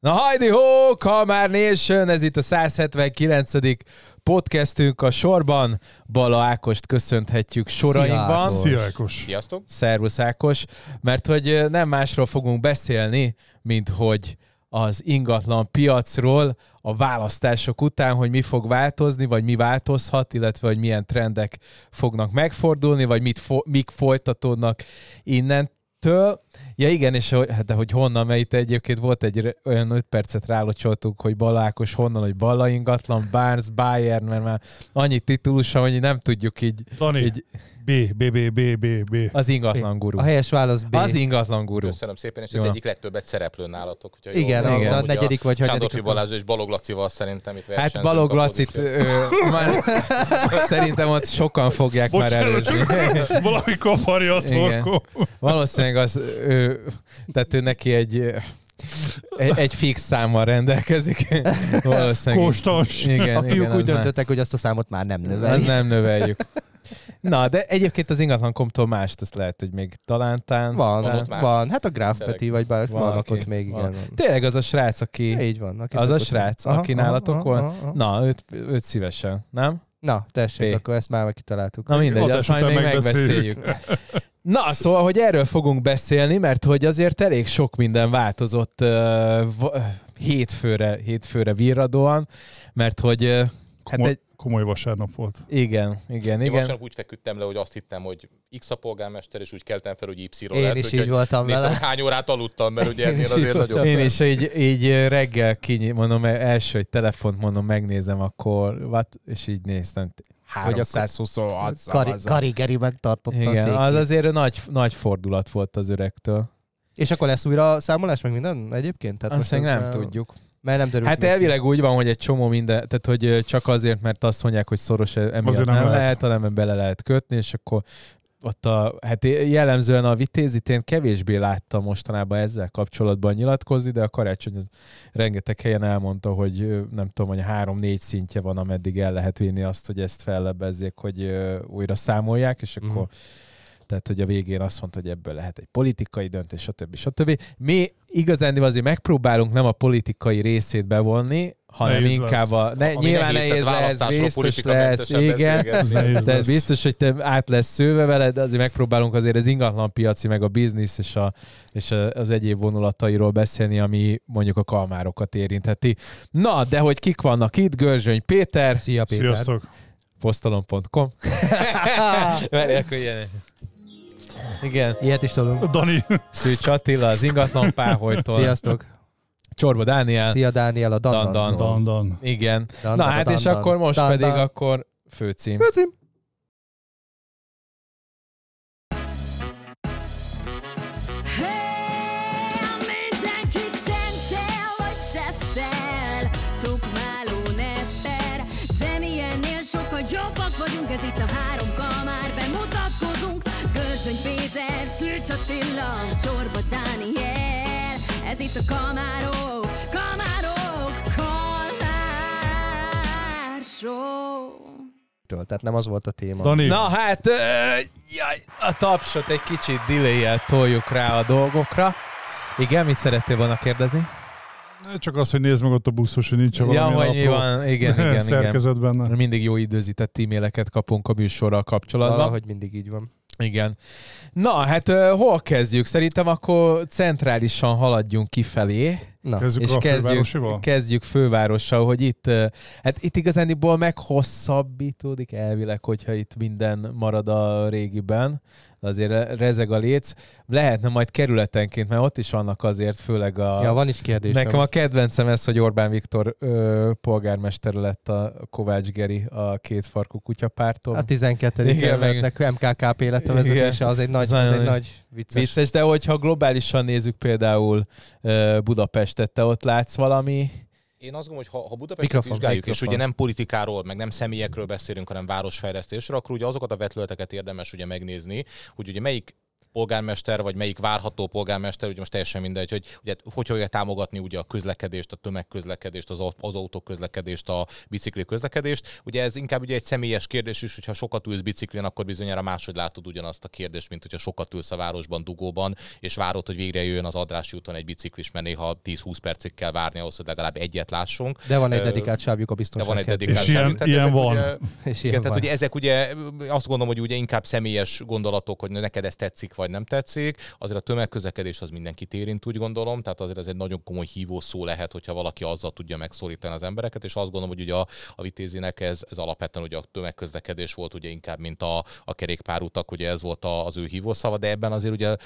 Na hajdi hó, Kalmár Nation, ez itt a 179. podcastünk a sorban. Bala Ákost köszönthetjük sorainkban. Szia Ákos. Szia, Ákos. Sziasztok. Szervusz Ákos, mert hogy nem másról fogunk beszélni, mint hogy az ingatlan piacról a választások után, hogy mi fog változni, vagy mi változhat, illetve hogy milyen trendek fognak megfordulni, vagy mit fo- mik folytatódnak innentől. Ja igen, és hogy, hát, de hogy honnan, mert itt egyébként volt egy olyan 5 percet rálocsoltuk, hogy Balákos honnan, hogy Bala ingatlan, Barnes, Bayern, mert már annyi titulusa, hogy nem tudjuk így... Dani, így... B, B, B, B, B, B. Az ingatlan guru. A helyes válasz B. Az ingatlan guru. Köszönöm szépen, és ez egyik legtöbbet szereplő nálatok. igen, jól, igen. a negyedik vagy hagyadik. Sándorfi Balázs és Balog Lacival szerintem itt Hát Balog Lacit ö, már, szerintem ott sokan fogják Bocsánat, már előzni. Valami kaparja a Valószínűleg az ő tehát ő neki egy, egy, egy fix számmal rendelkezik. Valószínűleg. Kóstos. Igen, a fiúk igen, úgy döntöttek, már... hogy azt a számot már nem növeljük. Az nem növeljük. Na, de egyébként az ingatlan komptól mást, azt lehet, hogy még talán, tán, van, tán, Van, van. Hát a Graf Peti, vagy bár van, van ott még, van. igen. Tényleg az a srác, aki... így van. Aki az a srác, aki aha, nálatok aha, volt? Aha, aha. Na, őt, őt szívesen, nem? Na, tessék, P. akkor ezt már kitaláltuk. Na mindegy, azt majd még megbeszéljük. Na, szóval, hogy erről fogunk beszélni, mert hogy azért elég sok minden változott uh, hétfőre, hétfőre virradóan, mert hogy uh, Hát komoly, hát egy... komoly vasárnap volt. Igen, igen, Én igen. vasárnap úgy feküdtem le, hogy azt hittem, hogy X a polgármester, és úgy keltem fel, hogy Y Én is így voltam néztem, vele. hány órát aludtam, mert ugye ennél azért nagyon... Én is így, így reggel kinyit, mondom, e, első, hogy telefont mondom, megnézem, akkor what? és így néztem. 326 Kari, Karigeri megtartotta Igen, a az azért nagy, nagy fordulat volt az öregtől. És akkor lesz újra számolás, meg minden egyébként? Tehát Azt most nem el... tudjuk. Mert nem Hát neki. elvileg úgy van, hogy egy csomó minden, tehát hogy csak azért, mert azt mondják, hogy szoros e- emiatt nem, nem lehet. lehet, hanem bele lehet kötni, és akkor ott a, hát jellemzően a vitézit én kevésbé láttam mostanában ezzel kapcsolatban nyilatkozni, de a karácsony az rengeteg helyen elmondta, hogy nem tudom, hogy három-négy szintje van, ameddig el lehet vinni azt, hogy ezt fellebezzék, hogy újra számolják, és mhm. akkor mm. Tehát, hogy a végén azt mondta, hogy ebből lehet egy politikai döntés, stb. stb. Mi igazán azért megpróbálunk nem a politikai részét bevonni, hanem nehéz inkább lesz. a... Ne, Ami nyilván nehéz, nehéz lesz, biztos lesz, igen, de biztos, hogy te át lesz szőve vele, de azért megpróbálunk azért az ingatlanpiaci, meg a biznisz és, a, és az egyéb vonulatairól beszélni, ami mondjuk a kalmárokat érintheti. Na, de hogy kik vannak itt? Görzsöny Péter. Szia Péter. Sziasztok. Posztalon.com. Igen. Ilyet is tudunk. Dani. Szűcs Attila, az ingatlan páholytól. Sziasztok. Csorba Dániel. Szia Dániel, a Dan Dan. Dan Dan. Igen. Dan, Na hát, és akkor most pedig akkor főcím. Főcím. Daniel, Ez itt a kamáró kamárok, kalmár show tehát nem az volt a téma. Dani. Na hát, ö, jaj, a tapsot egy kicsit delay toljuk rá a dolgokra. Igen, mit szerettél volna kérdezni? Csak az, hogy nézd meg ott a buszos, hogy nincs ja, hogy nyilván, igen, igen, igen. benne. Mindig jó időzített e-maileket kapunk a műsorral kapcsolatban. Valahogy mindig így van. Igen. Na, hát uh, hol kezdjük? Szerintem akkor centrálisan haladjunk kifelé. Na. Kezdjük és a kezdjük, kezdjük fővárossal, hogy itt, uh, hát itt igazániból meghosszabbítódik elvileg, hogyha itt minden marad a régiben azért rezeg a léc. Lehetne majd kerületenként, mert ott is vannak azért, főleg a... Ja, van is kérdés. Nekem a kedvencem ez, hogy Orbán Viktor ö, polgármester lett a Kovács Geri a két farkú kutyapártól. A 12. kerületnek MKKP lett a vezetése, az egy nagy, az az egy nagy vicces. vicces. de hogyha globálisan nézzük például ö, Budapestet, te ott látsz valami én azt gondolom, hogy ha, ha Budapestet mikrofon, vizsgáljuk, mikrofon. és ugye nem politikáról, meg nem személyekről beszélünk, hanem városfejlesztésről, akkor ugye azokat a vetületeket érdemes ugye megnézni, hogy ugye melyik polgármester, vagy melyik várható polgármester, ugye most teljesen mindegy, hogy ugye, hogy fogja támogatni ugye a közlekedést, a tömegközlekedést, az, az autóközlekedést, a bicikli közlekedést. Ugye ez inkább ugye egy személyes kérdés is, hogyha sokat ülsz biciklin, akkor bizonyára máshogy látod ugyanazt a kérdést, mint hogyha sokat ülsz a városban, dugóban, és várod, hogy végre jöjjön az adrási úton egy biciklis, mert néha 10-20 percig kell várni ahhoz, hogy legalább egyet lássunk. De van egy dedikált sávjuk a biztonság. De van egy dedikált és sávjuk. Ilyen, ilyen van. Ugye, és ilyen igen, van. tehát ugye ezek ugye azt gondolom, hogy ugye inkább személyes gondolatok, hogy neked ez tetszik, vagy nem tetszik. Azért a tömegközlekedés az mindenkit érint, úgy gondolom, tehát azért ez egy nagyon komoly hívó szó lehet, hogyha valaki azzal tudja megszólítani az embereket, és azt gondolom, hogy ugye a, a vitézinek ez, ez alapvetően ugye a tömegközlekedés volt, ugye inkább, mint a, a kerékpárutak, ugye ez volt a, az ő hívószava, de ebben azért ugye,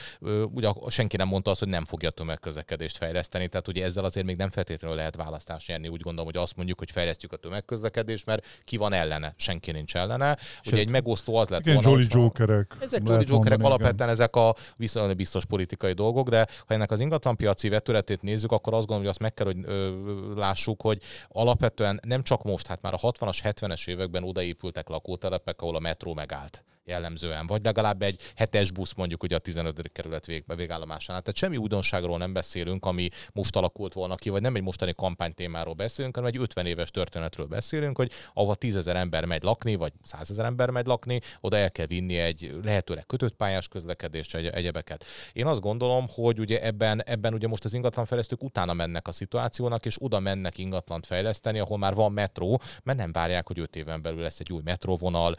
ugye senki nem mondta azt, hogy nem fogja a tömegközlekedést fejleszteni, tehát ugye ezzel azért még nem feltétlenül lehet választást nyerni, úgy gondolom, hogy azt mondjuk, hogy fejlesztjük a tömegközlekedést, mert ki van ellene, senki nincs ellene. Sőt, ugye egy megosztó az lett igen, volna. Jolly Jokerek. Ezek Jolly Jokerek alapvetően ezek a viszonylag biztos politikai dolgok, de ha ennek az ingatlanpiaci vetületét nézzük, akkor azt gondolom, hogy azt meg kell, hogy ö, lássuk, hogy alapvetően nem csak most, hát már a 60-as, 70-es években odaépültek lakótelepek, ahol a metró megállt jellemzően, vagy legalább egy hetes busz mondjuk ugye a 15. kerület vég, végállomásánál. Tehát semmi újdonságról nem beszélünk, ami most alakult volna ki, vagy nem egy mostani témáról beszélünk, hanem egy 50 éves történetről beszélünk, hogy ahova 10 ezer ember megy lakni, vagy 100 ezer ember megy lakni, oda el kell vinni egy lehetőleg kötött pályás közlekedés egy, egyebeket. Én azt gondolom, hogy ugye ebben, ebben ugye most az ingatlanfejlesztők utána mennek a szituációnak, és oda mennek ingatlant fejleszteni, ahol már van metró, mert nem várják, hogy 5 éven belül lesz egy új metróvonal,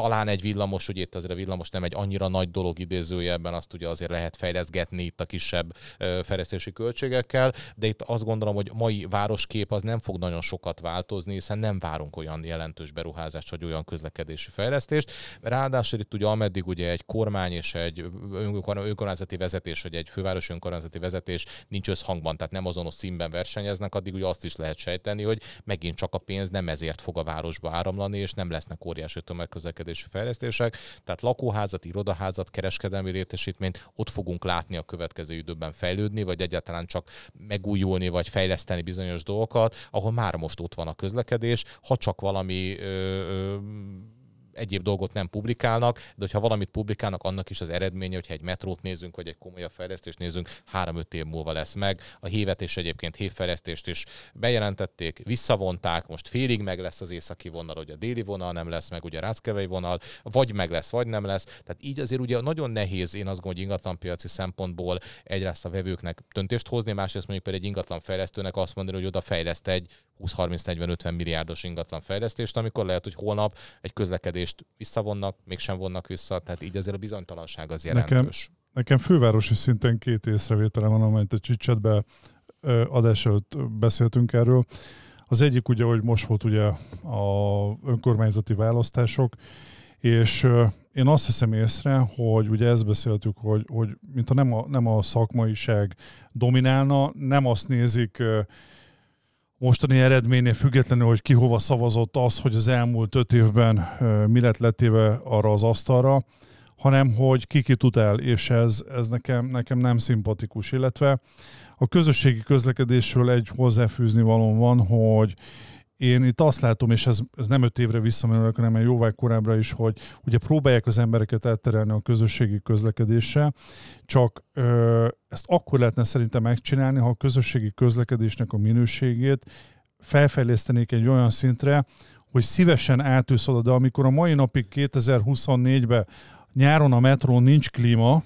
talán egy villamos, ugye itt azért a villamos nem egy annyira nagy dolog idézőjelben, azt ugye azért lehet fejleszgetni itt a kisebb fejlesztési költségekkel, de itt azt gondolom, hogy mai városkép az nem fog nagyon sokat változni, hiszen nem várunk olyan jelentős beruházást, vagy olyan közlekedési fejlesztést. Ráadásul itt ugye ameddig ugye egy kormány és egy önkormányzati vezetés, vagy egy főváros önkormányzati vezetés nincs összhangban, tehát nem azonos színben versenyeznek, addig ugye azt is lehet sejteni, hogy megint csak a pénz nem ezért fog a városba áramlani, és nem lesznek óriási tömegközlekedés közlekedési fejlesztések, tehát lakóházat, irodaházat, kereskedelmi létesítményt ott fogunk látni a következő időben fejlődni, vagy egyáltalán csak megújulni, vagy fejleszteni bizonyos dolgokat, ahol már most ott van a közlekedés, ha csak valami ö, ö, egyéb dolgot nem publikálnak, de hogyha valamit publikálnak, annak is az eredménye, hogyha egy metrót nézünk, vagy egy komolyabb fejlesztést nézünk, három-öt év múlva lesz meg. A hévet és egyébként hívfejlesztést is bejelentették, visszavonták, most félig meg lesz az északi vonal, hogy a déli vonal nem lesz meg, ugye a Ráckevei vonal, vagy meg lesz, vagy nem lesz. Tehát így azért ugye nagyon nehéz, én azt gondolom, hogy ingatlanpiaci szempontból egyrészt a vevőknek döntést hozni, másrészt mondjuk pedig egy fejlesztőnek azt mondani, hogy oda fejleszt egy 20-30-40-50 milliárdos fejlesztést, amikor lehet, hogy holnap egy közlekedés döntést visszavonnak, mégsem vonnak vissza, tehát így azért a bizonytalanság az jelentős. Nekem, nekem fővárosi szinten két észrevételem van, amelyet a csicsetbe adás előtt beszéltünk erről. Az egyik ugye, hogy most volt ugye a önkormányzati választások, és én azt hiszem észre, hogy ugye ezt beszéltük, hogy, hogy mintha nem a, nem a szakmaiság dominálna, nem azt nézik mostani eredménynél függetlenül, hogy ki hova szavazott az, hogy az elmúlt öt évben mi lett letéve arra az asztalra, hanem hogy ki ki tud el, és ez, ez nekem, nekem nem szimpatikus. Illetve a közösségi közlekedésről egy hozzáfűzni való van, hogy én itt azt látom, és ez, ez nem öt évre visszamenőleg, hanem egy jóval korábbra is, hogy ugye próbálják az embereket elterelni a közösségi közlekedésre, csak ö, ezt akkor lehetne szerintem megcsinálni, ha a közösségi közlekedésnek a minőségét felfejlesztenék egy olyan szintre, hogy szívesen átülsz oda, de amikor a mai napig 2024-ben nyáron a metrón nincs klíma,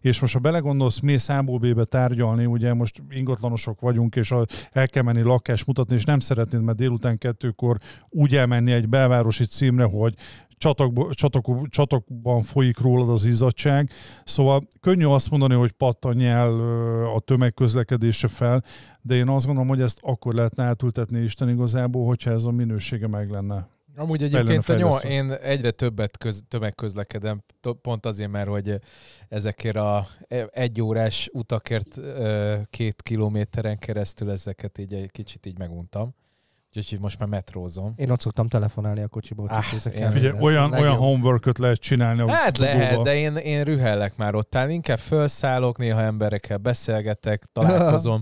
és most ha belegondolsz, mész számból bébe tárgyalni, ugye most ingatlanosok vagyunk, és el kell menni lakást mutatni, és nem szeretnéd, mert délután kettőkor úgy elmenni egy belvárosi címre, hogy csatok, csatok, csatokban folyik rólad az izzadság. Szóval könnyű azt mondani, hogy pattanj el a tömegközlekedése fel, de én azt gondolom, hogy ezt akkor lehetne átültetni Isten igazából, hogyha ez a minősége meg lenne. Amúgy egyébként a nyol, én egyre többet köz, tömegközlekedem, pont azért, mert hogy eh, ezekért a eh, órás utakért eh, két kilométeren keresztül ezeket így egy kicsit így meguntam. Úgyhogy most már metrózom. Én ott szoktam telefonálni a kocsiból. Ah, én, figyelj, olyan, olyan homeworköt lehet csinálni. Hát lehet, lehet, de én, én rühellek már ott. Tehát inkább felszállok, néha emberekkel beszélgetek, találkozom,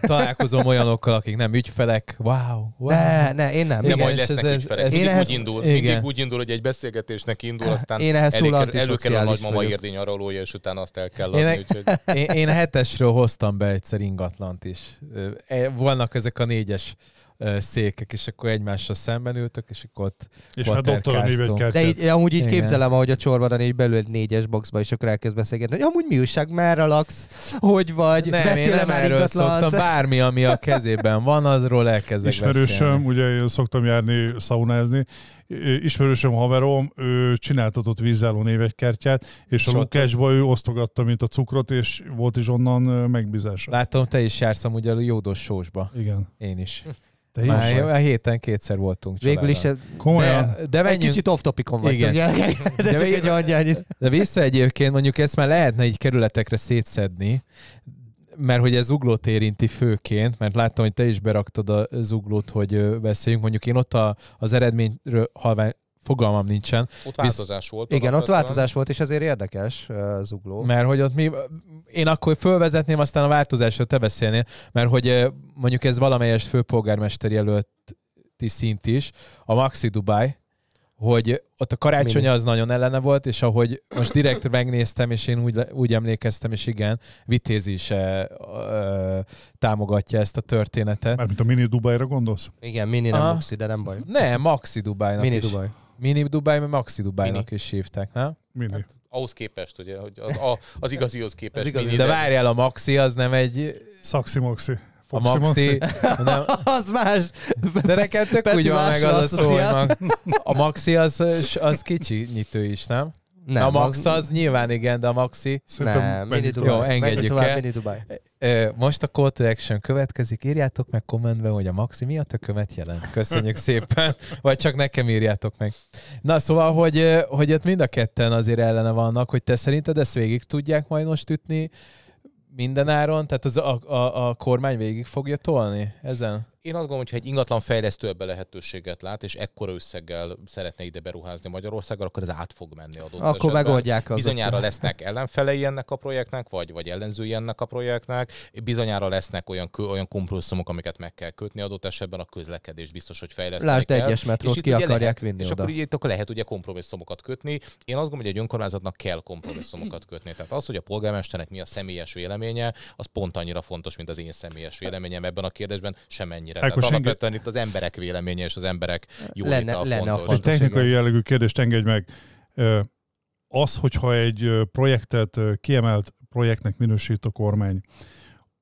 találkozom olyanokkal, akik nem ügyfelek. Wow, wow. Ne, ne, én nem. Nem, majd lesznek ez, ügyfelek. Ez, mindig, ehhez, úgy indul, igen. mindig úgy indul, hogy egy beszélgetésnek indul, aztán én ehhez elég, elő kell a nagymama érdény aralója, és utána azt el kell adni. Én, e- úgyhogy... én, én hetesről hoztam be egyszer ingatlant is. E- vannak ezek a négyes székek, és akkor egymásra szemben ültök, és akkor ott És hát doktor De így, amúgy így Igen. képzelem, ahogy a csorvadan így belül egy négyes boxba, és akkor elkezd beszélgetni, hogy amúgy mi újság, merre laksz, hogy vagy, nem, vettél én nem már erről szoktam, bármi, ami a kezében van, azról elkezdek Ismerősöm, beszélni. ugye én szoktam járni szaunázni, ismerősöm, haverom, ő csináltatott vízálló névegykertyát, és a Lukásba ő osztogatta, mint a cukrot, és volt is onnan megbízása. Látom, te is jársz amúgy a jódos sósba. Igen. Én is. De Már jó, a héten kétszer voltunk Végül is, ez, Komolyan. de, de menjünk... egy kicsit off topikon vagy. Igen. de, de, egy de vissza egyébként, mondjuk ezt már lehetne egy kerületekre szétszedni, mert hogy ez zuglót érinti főként, mert láttam, hogy te is beraktad a zuglót, hogy beszéljünk. Mondjuk én ott a, az eredményről halvány, fogalmam nincsen. Ott változás Visz... volt. Igen, ott változás volt, és ezért érdekes zugló. Mert hogy ott mi, én akkor fölvezetném, aztán a változásra te beszélnél, mert hogy mondjuk ez valamelyes főpolgármester jelölti szint is, a Maxi Dubai, hogy ott a karácsony az nagyon ellene volt, és ahogy most direkt megnéztem, és én úgy, úgy emlékeztem, és igen, Vitézi is e, e, támogatja ezt a történetet. Mert mint a Mini Dubajra gondolsz? Igen, Mini nem Maxi, de nem baj. Nem, Maxi Dubajnak Mini is. Dubai. Mini Dubai, mert Maxi Dubájnak is hívták, nem? Mini. Hát, ahhoz képest, ugye, hogy az, a, az igazihoz képest. Az igazi, mini, de várjál, a Maxi az nem egy... szaxi Maxi. A Maxi... Nem, az más. De neked tök úgy van meg az a szó, a Maxi az, az kicsi nyitő is, nem? Nem, a Max az, az nyilván igen, de a Maxi... nem, mini Dubai. Jó, engedjük tovább, el. Mini Dubai. Most a Call to Action következik. Írjátok meg kommentben, hogy a Maxi mi a tökömet jelent. Köszönjük szépen. Vagy csak nekem írjátok meg. Na szóval, hogy, hogy ott mind a ketten azért ellene vannak, hogy te szerinted ezt végig tudják majd most ütni mindenáron? Tehát az a, a, a kormány végig fogja tolni ezen? Én azt gondolom, hogy ha egy ingatlan fejlesztő ebbe lehetőséget lát, és ekkora összeggel szeretne ide beruházni Magyarországgal, akkor ez át fog menni adott Akkor esetben. megoldják az. Bizonyára lesznek ellenfelei ennek a projektnek, vagy, vagy ellenzői ennek a projektnek. Bizonyára lesznek olyan, olyan kompromisszumok, amiket meg kell kötni adott esetben a közlekedés biztos, hogy fejlesztenek Lásd, kell. egyes metrót ki akarják lehet, vinni És oda. akkor így akkor lehet ugye kompromisszumokat kötni. Én azt gondolom, hogy egy önkormányzatnak kell kompromisszumokat kötni. Tehát az, hogy a polgármesternek mi a személyes véleménye, az pont annyira fontos, mint az én személyes véleményem ebben a kérdésben, semennyire véleményre. Ákos Tehát alapvetően enge... itt az emberek véleménye és az emberek jó lenne, a fontos. Lenne a fontos. Egy technikai jellegű kérdést engedj meg. Az, hogyha egy projektet kiemelt projektnek minősít a kormány,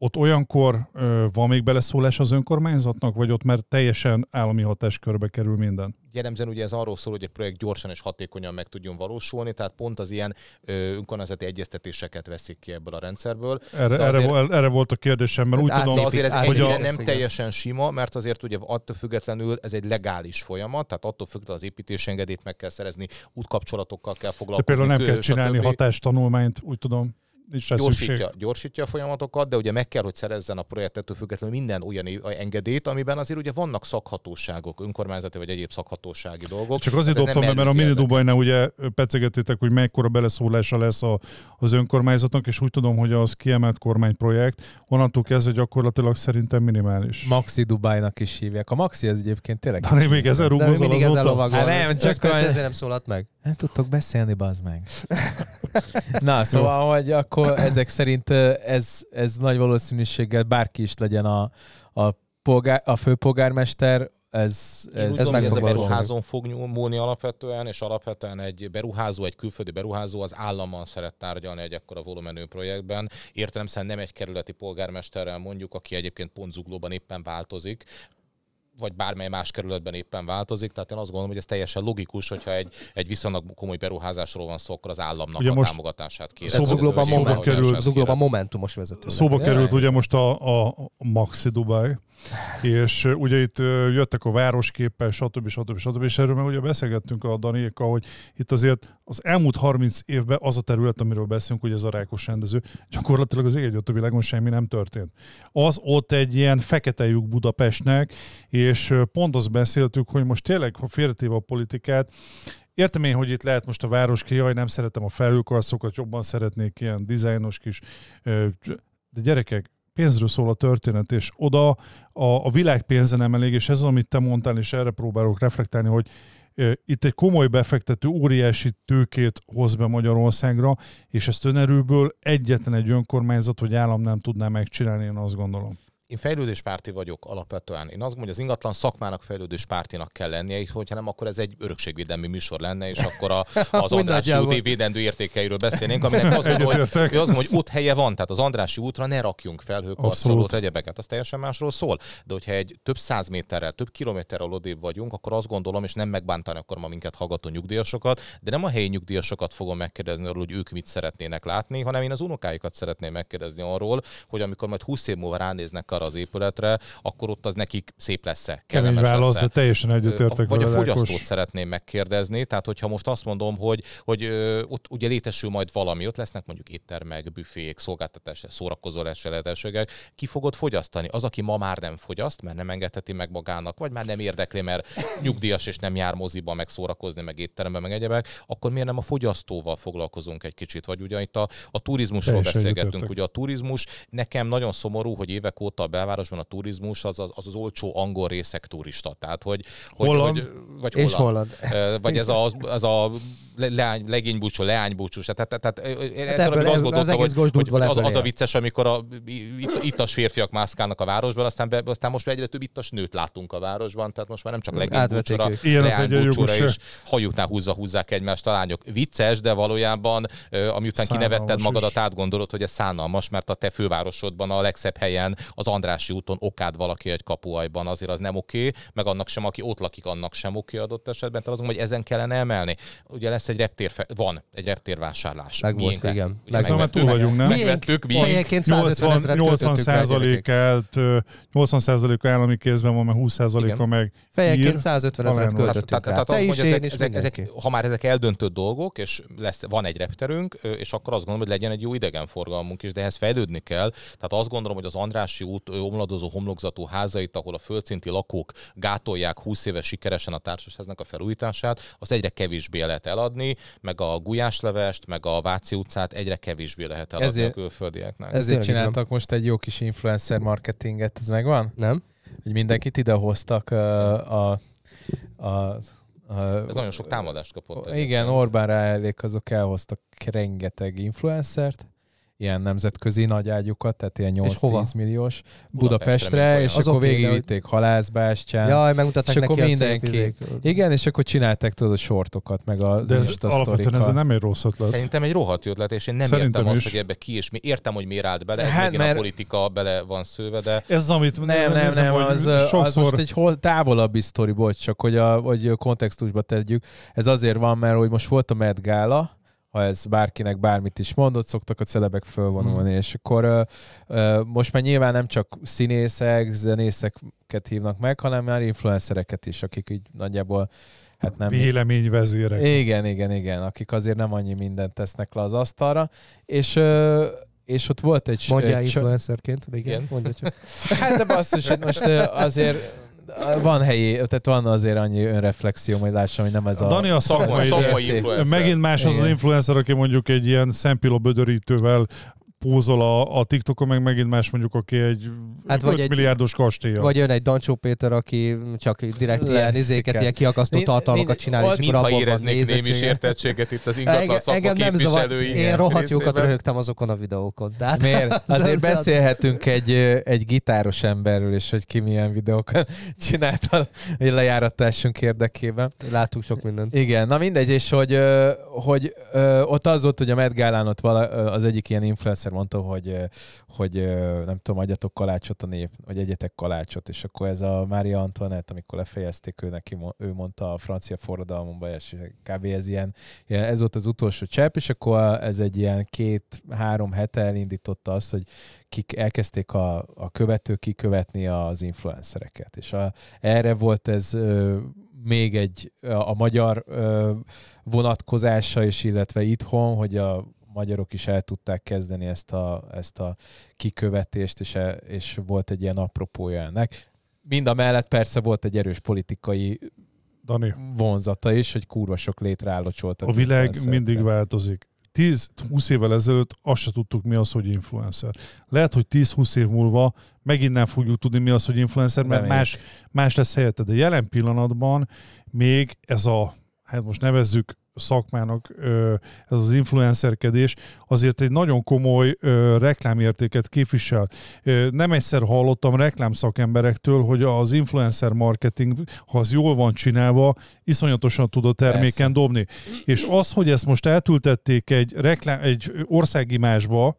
ott olyankor ö, van még beleszólás az önkormányzatnak, vagy ott már teljesen állami hatáskörbe kerül minden? Jellemzően ugye ez arról szól, hogy egy projekt gyorsan és hatékonyan meg tudjon valósulni, tehát pont az ilyen ö, önkormányzati egyeztetéseket veszik ki ebből a rendszerből. Erre, azért, erre, erre volt a kérdésem, mert úgy át, tudom, de azért ez át, hogy a... nem teljesen sima, mert azért ugye attól függetlenül ez egy legális folyamat, tehát attól függetlenül az építésengedélyt meg kell szerezni, útkapcsolatokkal kell foglalkozni. De például nem kell csinálni hatástanulmányt, úgy tudom nincs gyorsítja, gyorsítja a folyamatokat, de ugye meg kell, hogy szerezzen a projektettől függetlenül minden olyan engedélyt, amiben azért ugye vannak szakhatóságok, önkormányzati vagy egyéb szakhatósági dolgok. Csak azért hát dobtam be, mert a mini Dubajnál ugye pecegetétek, hogy mekkora beleszólása lesz a, az önkormányzatnak, és úgy tudom, hogy az kiemelt kormányprojekt, onnantól kezdve gyakorlatilag szerintem minimális. Maxi Dubajnak is hívják. A Maxi ez egyébként tényleg. De még, még ezzel rúgozol azóta. Hát nem, csak talán... nem szólalt meg. Nem tudtok beszélni, bazd meg. Na, szóval, hogy akkor akkor ezek szerint ez, ez nagy valószínűséggel bárki is legyen a, a, polgár, a főpolgármester, ez, ez, ez meg ez a beruházón fog múlni alapvetően, és alapvetően egy beruházó, egy külföldi beruházó az állammal szeret tárgyalni egy ekkora volumenű projektben. Értelemszerűen nem egy kerületi polgármesterrel mondjuk, aki egyébként pont zuglóban éppen változik, vagy bármely más kerületben éppen változik. Tehát én azt gondolom, hogy ez teljesen logikus, hogyha egy, egy viszonylag komoly beruházásról van szó, akkor az államnak ugye a most támogatását szóval kér. Szóval szóval szóba szóba, szóba került, Momentumos vezető. Szóba került ugye most a, a Maxi Dubai, és ugye itt jöttek a városképpel, stb. stb. stb. És erről már ugye beszélgettünk a Daniéka, hogy itt azért az elmúlt 30 évben az a terület, amiről beszélünk, hogy ez a rákos rendező, gyakorlatilag az ég a világon semmi nem történt. Az ott egy ilyen fekete lyuk Budapestnek, és pont azt beszéltük, hogy most tényleg, ha félretéve a politikát, Értem én, hogy itt lehet most a város ki, jaj, nem szeretem a felhőkarszokat, jobban szeretnék ilyen dizájnos kis... De gyerekek, pénzről szól a történet, és oda a, a világ pénze nem elég, és ez az, amit te mondtál, és erre próbálok reflektálni, hogy itt egy komoly befektető óriási tőkét hoz be Magyarországra, és ezt önerőből egyetlen egy önkormányzat vagy állam nem tudná megcsinálni, én azt gondolom én fejlődéspárti vagyok alapvetően. Én azt gondolom, hogy az ingatlan szakmának fejlődéspártinak kell lennie, és hogyha nem, akkor ez egy örökségvédelmi műsor lenne, és akkor a, az Andrási úti védendő értékeiről beszélnénk, aminek az, hogy, hogy, azt hogy ott helye van, tehát az Andrási útra ne rakjunk felhőkarcolót, egyebeket, az teljesen másról szól. De hogyha egy több száz méterrel, több kilométerrel odébb vagyunk, akkor azt gondolom, és nem megbántani akkor ma minket hallgató nyugdíjasokat, de nem a helyi nyugdíjasokat fogom megkérdezni arról, hogy ők mit szeretnének látni, hanem én az unokáikat szeretném megkérdezni arról, hogy amikor majd 20 év múlva ránéznek arra arra az épületre, akkor ott az nekik szép lesz-e, kellemes válasz, lesz-e. teljesen egyetértek Vagy a fogyasztót lelkos. szeretném megkérdezni, tehát hogyha most azt mondom, hogy, hogy ott ugye létesül majd valami, ott lesznek mondjuk éttermek, büfék, szolgáltatás, szórakozó lehetőségek, ki fogod fogyasztani? Az, aki ma már nem fogyaszt, mert nem engedheti meg magának, vagy már nem érdekli, mert nyugdíjas és nem jár moziba, meg szórakozni, meg étterembe, meg egyebek, akkor miért nem a fogyasztóval foglalkozunk egy kicsit? Vagy ugye itt a, a turizmusról beszélgetünk, ugye a turizmus nekem nagyon szomorú, hogy évek óta belvárosban a turizmus az az, az, az olcsó angol részek turista. Tehát, hogy, hogy, holland, hogy vagy holland. És holland. Vagy ez a, az a leány, legénybúcsú, leánybúcsús. Tehát, tehát, tehát hát ebből, ebből azt az hogy, hogy az, az, a vicces, amikor a ittas férfiak mászkálnak a városban, aztán, be, aztán most egyre több ittas nőt látunk a városban, tehát most már nem csak mm, legénybúcsúra, leánybúcsúra is, hajuknál húzza húzzák egymást a lányok. Vicces, de valójában, amiután kinevetted magadat, átgondolod, hogy ez szánalmas, mert a te fővárosodban a legszebb helyen az Andrási úton okád valaki egy kapuajban, azért az nem oké, meg annak sem, aki ott lakik, annak sem oké adott esetben, tehát azon, hogy ezen kellene emelni. Ugye lesz egy reptér, van egy reptérvásárlás. Meg volt, lett, igen. meg, szóval túl vagyunk, nem? Megvettük, mi 80, százalékelt, 80 százaléka állami kézben van, meg 20 százaléka meg Fejenként 150 ezeret költöttük Tehát, tehát az, ezek, ezek, ezek, ha már ezek eldöntött dolgok, és lesz, van egy repterünk, és akkor azt gondolom, hogy legyen egy jó idegenforgalmunk is, de ehhez fejlődni kell. Tehát azt gondolom, hogy az Andrási út omladozó, homlokzatú házait, ahol a földszinti lakók gátolják 20 éve sikeresen a társasháznak a felújítását, az egyre kevésbé lehet eladni, meg a gulyáslevest, meg a Váci utcát egyre kevésbé lehet eladni ezért, a külföldieknek. Ezért, ezért csináltak most egy jó kis influencer marketinget, ez megvan? Nem. Hogy mindenkit idehoztak a, a, a Uh, Ez nagyon sok támadást kapott. Igen, Orbán elég azok elhoztak rengeteg influencert, ilyen nemzetközi nagy ágyukat, tehát ilyen 8-10 milliós Budapestre, Budapestre és Azok akkor végigvitték halászbástyán. Jaj, megmutatták és neki akkor mindenki. Igen, és akkor csinálták tudod a sortokat, meg a De ez alapvetően ez nem egy rossz ötlet. Szerintem egy rohadt ötlet, és én nem Szerintem értem is. azt, hogy ebbe ki és mi. Értem, hogy miért állt bele, ez hát, mert... a politika bele van szőve, de... Ez az, amit nem, nézem, nem, nem, nem az, sokszor... az, most egy hol távolabbi sztori, bocs, csak hogy, a, hogy kontextusba tegyük. Ez azért van, mert hogy most volt a Met Gala, ha ez bárkinek bármit is mondott, szoktak a celebek fölvonulni, mm. és akkor most már nyilván nem csak színészek, zenészeket hívnak meg, hanem már influencereket is, akik így nagyjából hát nem... Véleményvezérek. Igen, igen, igen, akik azért nem annyi mindent tesznek le az asztalra, és és ott volt egy... Mondjál egy influencerként, de igen, igen. mondja csak. Hát de basszus, hogy most azért van helyi, tehát van azért annyi önreflexió, hogy lássam, hogy nem ez a... Dani a szakmai, szakmai influencer. Megint más az az influencer, aki mondjuk egy ilyen szempiló bödörítővel pózol a, a TikTokon, meg megint más mondjuk, aki egy hát vagy egy, milliárdos kastélya. Vagy jön egy Dancsó Péter, aki csak direkt Lesz, ilyen izéket, ilyen kiakasztó tartalmakat csinál, és akkor abban van némi sértettséget itt az ingatlan szakma nem Én rohadt jókat röhögtem azokon a videókon. De hát, Miért? Azért szóval- beszélhetünk egy, egy gitáros emberről, és hogy ki milyen videókat csinált a lejáratásunk érdekében. Láttuk sok mindent. Igen, na mindegy, és hogy, hogy ott az volt, hogy a Met Gálán ott vala, az egyik ilyen influencer mondta, hogy, hogy nem tudom, adjatok kalácsot a nép, vagy egyetek kalácsot, és akkor ez a Mária Antoinette, amikor lefejezték ő neki, ő mondta a francia forradalomban, és kb. ez ilyen, ez volt az utolsó csepp, és akkor ez egy ilyen két-három hete elindította azt, hogy kik elkezdték a, a követők kikövetni az influencereket. És a, erre volt ez még egy a, magyar ö, vonatkozása, és illetve itthon, hogy a magyarok is el tudták kezdeni ezt a, ezt a kikövetést, és, e, és volt egy ilyen apropója ennek. Mind a mellett persze volt egy erős politikai Dani. vonzata is, hogy kurva sok létre A világ mindig változik. 10-20 évvel ezelőtt azt se tudtuk, mi az, hogy influencer. Lehet, hogy 10-20 év múlva megint nem fogjuk tudni, mi az, hogy influencer, mert más, más lesz helyette. De jelen pillanatban még ez a, hát most nevezzük szakmának ez az influencerkedés azért egy nagyon komoly reklámértéket képvisel. Nem egyszer hallottam reklámszakemberektől, hogy az influencer marketing, ha az jól van csinálva, iszonyatosan tud a terméken Persze. dobni. És az, hogy ezt most eltültették egy, reklám, egy országimásba,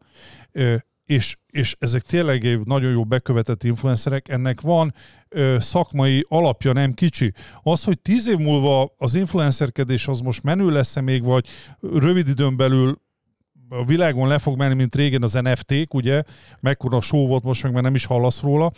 és, és ezek tényleg nagyon jó bekövetett influencerek, ennek van ö, szakmai alapja, nem kicsi. Az, hogy tíz év múlva az influencerkedés az most menő lesz-e még, vagy rövid időn belül a világon le fog menni, mint régen az NFT-k, ugye, mekkora só volt most, meg már nem is hallasz róla,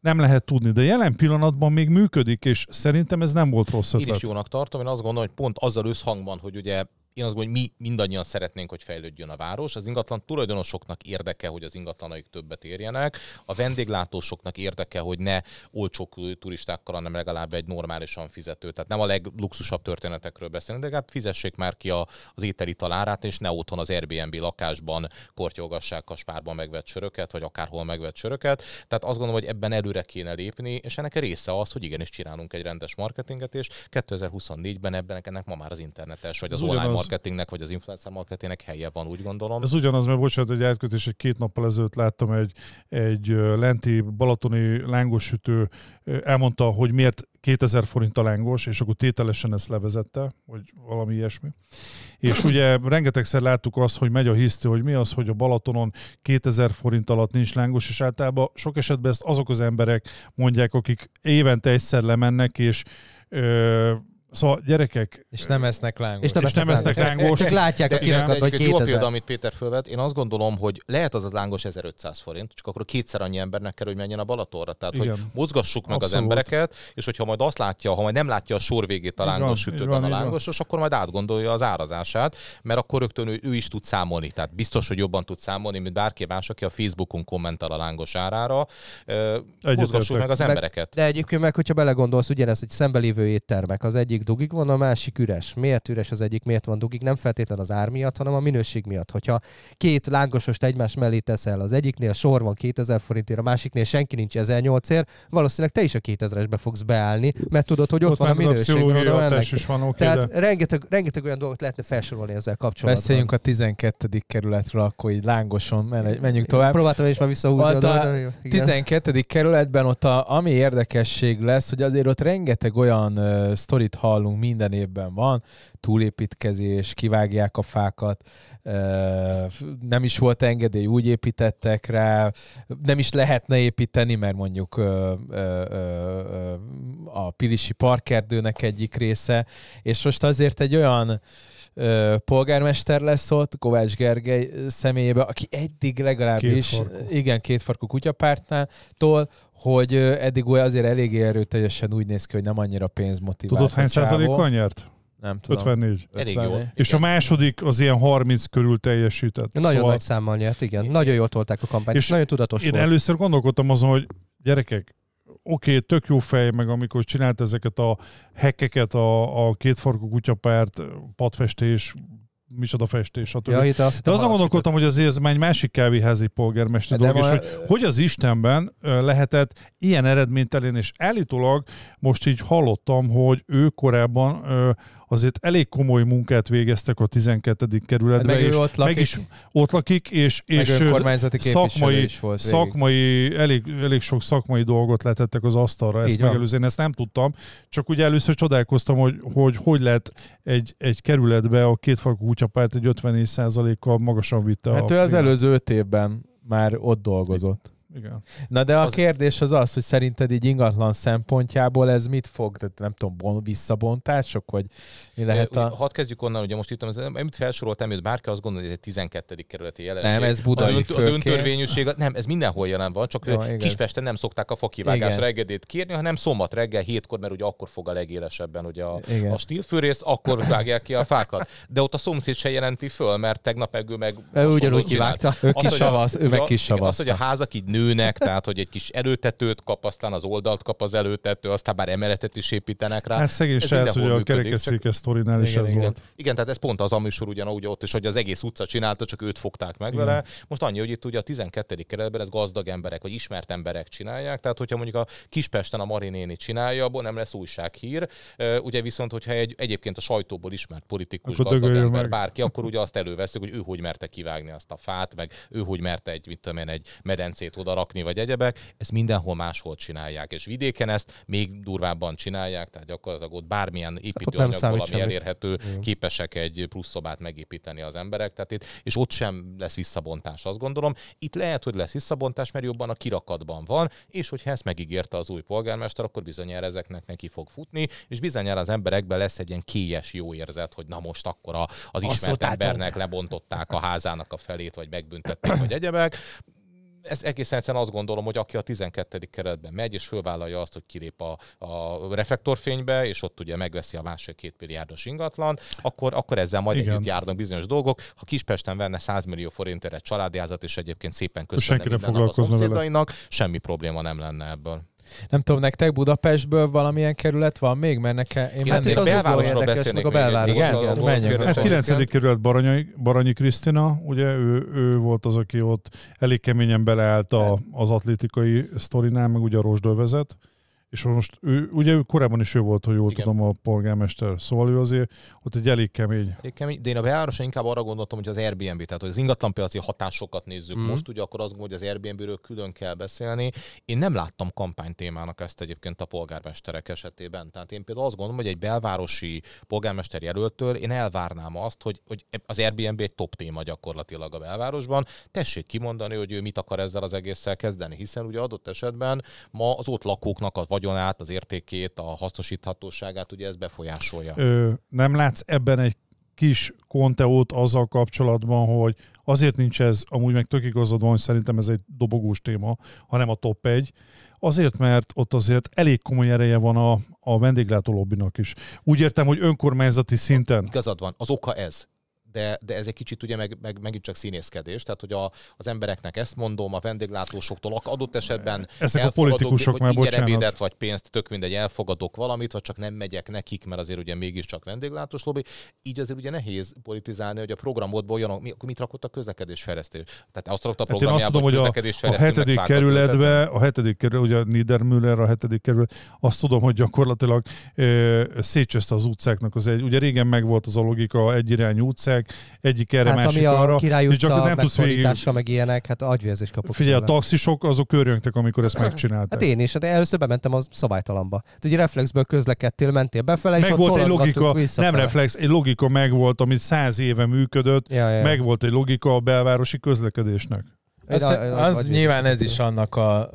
nem lehet tudni, de jelen pillanatban még működik, és szerintem ez nem volt rossz ötlet. Én is jónak tartom, én azt gondolom, hogy pont azzal összhangban, hogy ugye én azt gondolom, hogy mi mindannyian szeretnénk, hogy fejlődjön a város. Az ingatlan tulajdonosoknak érdeke, hogy az ingatlanaik többet érjenek, a vendéglátósoknak érdeke, hogy ne olcsó turistákkal, hanem legalább egy normálisan fizető. Tehát nem a legluxusabb történetekről beszélünk, de legalább hát fizessék már ki a, az ételi talárát, és ne otthon az Airbnb lakásban kortyogassák a spárban megvett söröket, vagy akárhol megvett söröket. Tehát azt gondolom, hogy ebben előre kéne lépni, és ennek a része az, hogy igenis csinálunk egy rendes marketinget, és 2024-ben ebben ennek ma már az internetes, vagy az, az online marketingnek, vagy az influencer marketingnek helye van, úgy gondolom. Ez ugyanaz, mert bocsánat, egy átkötés, egy két nappal ezelőtt láttam egy, egy lenti balatoni lángosütő elmondta, hogy miért 2000 forint a lángos, és akkor tételesen ezt levezette, vagy valami ilyesmi. És ugye rengetegszer láttuk azt, hogy megy a hiszti, hogy mi az, hogy a Balatonon 2000 forint alatt nincs lángos, és általában sok esetben ezt azok az emberek mondják, akik évente egyszer lemennek, és ö, Szóval gyerekek... És nem esznek lángost. És nem, és nem esznek lángost. Csak látják de, a kirakat, vagy 2000. Jó példa, amit Péter fölvet. Én azt gondolom, hogy lehet az az lángos 1500 forint, csak akkor kétszer annyi embernek kell, hogy menjen a Balatonra. Tehát, Igen. hogy mozgassuk meg Abszolút. az embereket, és hogyha majd azt látja, ha majd nem látja a sor végét a lángos sütőben a lángos, és akkor majd átgondolja az árazását, mert akkor rögtön ő, ő is tud számolni. Tehát biztos, hogy jobban tud számolni, mint bárki más, aki a Facebookon kommentál a lángos árára. Mozgassuk meg az embereket. De, de egyébként meg, hogyha belegondolsz, ugyanez, hogy szembelévő éttermek az egyik dugig van, a másik üres. Miért üres az egyik, miért van dugig? Nem feltétlen az ár miatt, hanem a minőség miatt. Hogyha két lángosost egymás mellé teszel, az egyiknél sor van 2000 forintért, a másiknél senki nincs 1800-ért, valószínűleg te is a 2000-esbe fogsz beállni, mert tudod, hogy ott, ott van a minőség. A ennek. Is van, oké, Tehát de... rengeteg, rengeteg olyan dolgot lehetne felsorolni ezzel kapcsolatban. Beszéljünk a 12. kerületről, akkor így lángoson menjünk tovább. Próbáltam is már visszahúzni. A, a, a 12. kerületben ott a, ami érdekesség lesz, hogy azért ott rengeteg olyan uh, sztorit hall hallunk, minden évben van, túlépítkezés, kivágják a fákat, nem is volt engedély, úgy építettek rá, nem is lehetne építeni, mert mondjuk a Pilisi parkerdőnek egyik része, és most azért egy olyan polgármester lesz ott, Kovács Gergely személyébe, aki eddig legalábbis, két farkú. kutyapártnál, kétfarkú hogy eddig olyan azért eléggé erőteljesen úgy néz ki, hogy nem annyira pénzmotivált. Tudod, hány százalékkal nyert? Nem tudom. 54. Elég 54. És igen. a második az ilyen 30 körül teljesített. Nagyon szóval... nagy számmal nyert, igen. Nagyon jól tolták a kampányt, és nagyon tudatos én volt. Én először gondolkodtam azon, hogy gyerekek, okay, tök jó fej, meg amikor csinált ezeket a hekeket a, a kétfarkú kutyapárt, padfestés, micsoda festés, stb. Ja, itt azt De azon gondolkodtam, hogy azért ez már egy másik kávéházi polgármester dolog, és hogy hogy az Istenben lehetett ilyen eredményt elérni, és állítólag most így hallottam, hogy ő korábban azért elég komoly munkát végeztek a 12. kerületben, hát meg és ott lakik, meg is ott lakik, és, és szakmai, is volt szakmai elég, elég sok szakmai dolgot letettek az asztalra, ezt megelőzően, ezt nem tudtam, csak ugye először csodálkoztam, hogy hogy, hogy lehet egy, egy kerületbe a kétfarkú kutyapárt egy 54%-kal magasan vitte. Hát a ő az előző öt évben már ott dolgozott igen. Na de a az... kérdés az az, hogy szerinted így ingatlan szempontjából ez mit fog, tehát nem tudom, bon, visszabontások, vagy mi lehet a... Hadd kezdjük onnan, ugye most itt, amit felsoroltam, hogy bárki azt gondolja, hogy ez egy 12. kerületi jelenség. Nem, ez budai az, ön, az öntörvényűség, nem, ez mindenhol jelen van, csak ja, Kispesten nem szokták a fakivágás reggedét kérni, hanem szombat reggel hétkor, mert ugye akkor fog a legélesebben ugye a, igen. a stílfőrész, akkor vágják ki a fákat. De ott a szomszéd se jelenti föl, mert tegnap meg ő meg... Ő ugyanúgy kivágta, ő kis savasz, ő meg kis kisavaz. Az, hogy a házak így nő nőnek, tehát hogy egy kis előtetőt kap, aztán az oldalt kap az előtető, aztán már emeletet is építenek rá. Hát szegény ez hogy a kerekesszéke sztorinál is igen, ez igen. volt. Igen, tehát ez pont az amisor ugyanúgy ott is, hogy az egész utca csinálta, csak őt fogták meg igen. vele. Most annyi, hogy itt ugye a 12. keretben ez gazdag emberek, vagy ismert emberek csinálják, tehát hogyha mondjuk a Kispesten a Marinéni csinálja, abból nem lesz újsághír. Ugye viszont, hogyha egy, egyébként a sajtóból ismert politikus akkor gazdag ember meg. bárki, akkor ugye azt előveszük, hogy ő hogy merte kivágni azt a fát, meg ő hogy merte egy, mit tudom én, egy medencét oda oda rakni, vagy egyebek, ezt mindenhol máshol csinálják, és vidéken ezt még durvábban csinálják, tehát gyakorlatilag ott bármilyen hát építőanyagból, hát ami elérhető, Igen. képesek egy plusz szobát megépíteni az emberek, tehát itt, és ott sem lesz visszabontás, azt gondolom. Itt lehet, hogy lesz visszabontás, mert jobban a kirakatban van, és hogyha ezt megígérte az új polgármester, akkor bizonyára ezeknek neki fog futni, és bizonyára az emberekben lesz egy ilyen kélyes jó érzet, hogy na most akkor az ismert embernek lebontották a házának a felét, vagy megbüntették, vagy egyebek ez egészen egyszerűen azt gondolom, hogy aki a 12. keretben megy, és fölvállalja azt, hogy kilép a, a reflektorfénybe, és ott ugye megveszi a másik két milliárdos ingatlan, akkor, akkor ezzel majd Igen. együtt járnak bizonyos dolgok. Ha Kispesten venne 100 millió forintért egy családjázat, és egyébként szépen köszönne a szomszédainak, vele. semmi probléma nem lenne ebből. Nem tudom, nektek Budapestből valamilyen kerület van még? Mert nekem... Én hát itt belvárosról beszélnék. a belváros. Igen, igen, igen, hát igen. 9. kerület Baranyi, Baranyi Krisztina, ugye ő, ő volt az, aki ott elég keményen beleállt a, hát. az atlétikai sztorinál, meg ugye a rozsdővezet. És most ő, ugye ő korábban is ő volt, hogy jól Igen. tudom, a polgármester, szóval ő azért ott egy elég kemény. Elég kemény, de én a bejárásra inkább arra gondoltam, hogy az Airbnb, tehát hogy az ingatlanpiaci hatásokat nézzük mm. most, ugye akkor azt gondolom, hogy az Airbnb-ről külön kell beszélni. Én nem láttam kampánytémának ezt egyébként a polgármesterek esetében. Tehát én például azt gondolom, hogy egy belvárosi polgármester jelöltől én elvárnám azt, hogy, hogy az Airbnb egy top téma gyakorlatilag a belvárosban. Tessék kimondani, hogy ő mit akar ezzel az egésszel kezdeni, hiszen ugye adott esetben ma az ott lakóknak az vagy vagyonát, az értékét, a hasznosíthatóságát, ugye ez befolyásolja. Ö, nem látsz ebben egy kis konteót azzal kapcsolatban, hogy azért nincs ez, amúgy meg tök igazad van, hogy szerintem ez egy dobogós téma, hanem a top 1, azért, mert ott azért elég komoly ereje van a, a vendéglátó lobbinak is. Úgy értem, hogy önkormányzati szinten. Igazad van, az oka ez de, de ez egy kicsit ugye meg, meg, megint csak színészkedés, tehát hogy a, az embereknek ezt mondom, a vendéglátósoktól adott esetben Ezek a politikusok már, bocsánat. vagy pénzt, tök mindegy, elfogadok valamit, vagy csak nem megyek nekik, mert azért ugye mégiscsak vendéglátós lobby. Így azért ugye nehéz politizálni, hogy a programodból olyanok, mi, akkor mit rakott a fejlesztés? Tehát azt rakott a hát én azt tudom, hogy a, a hetedik kerületbe, a hetedik kerület, ugye Niedermüller a hetedik kerület, azt tudom, hogy gyakorlatilag e, szétcsözte az utcáknak az egy, ugye régen megvolt az a logika, egyirányú utcák, meg egyik erre, hát, másik ami arra. Király és csak nem tudsz végig. meg ilyenek, hát agyvérzés kapok. Figyelj, tőle. a taxisok azok körjöntek, amikor ezt megcsinálták. Hát én is, de hát először bementem a szabálytalamba. Tehát egy reflexből közlekedtél, mentél befele, meg és volt egy logika, nem reflex, egy logika megvolt, amit száz éve működött, ja, ja. megvolt egy logika a belvárosi közlekedésnek. Az, az nyilván ez is annak a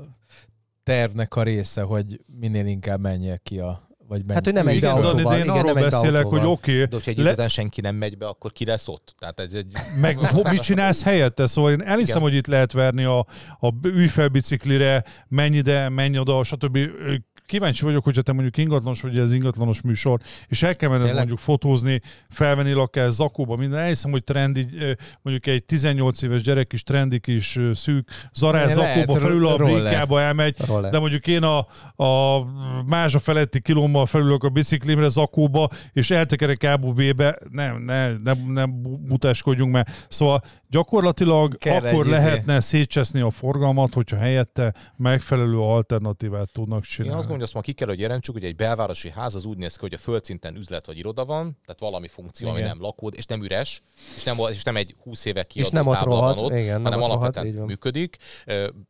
tervnek a része, hogy minél inkább menjek ki a vagy Hát, hogy nem megy igen, be autóval. De én igen, arról beszélek, hogy oké. Okay, de hogyha egy le... után senki nem megy be, akkor ki lesz ott? Tehát egy, egy... Meg mit csinálsz helyette? Szóval én elhiszem, igen. hogy itt lehet verni a, a ügyfelbiciklire, menj ide, menj oda, stb kíváncsi vagyok, hogyha te mondjuk ingatlanos vagy ez ingatlanos műsor, és el kell menned mondjuk fotózni, felvenni lakás, zakóba, minden. Elhiszem, hogy trendi, mondjuk egy 18 éves gyerek is trendik is szűk, zarás zakóba felül a békába elmegy, de mondjuk én a, a a feletti kilommal felülök a biciklimre zakóba, és eltekerek ABB-be, nem, nem, nem, nem butáskodjunk már. Szóval gyakorlatilag akkor izé. lehetne szétcseszni a forgalmat, hogyha helyette megfelelő alternatívát tudnak csinálni. Én azt hogy azt ma ki kell, hogy jelentsük, hogy egy belvárosi ház az úgy néz ki, hogy a földszinten üzlet vagy iroda van, tehát valami funkció, igen. ami nem lakód, és nem üres, és nem, és nem egy 20 éve kiadott és nem ott rohadt, van ott, igen, hanem nem alapvetően rohadt, működik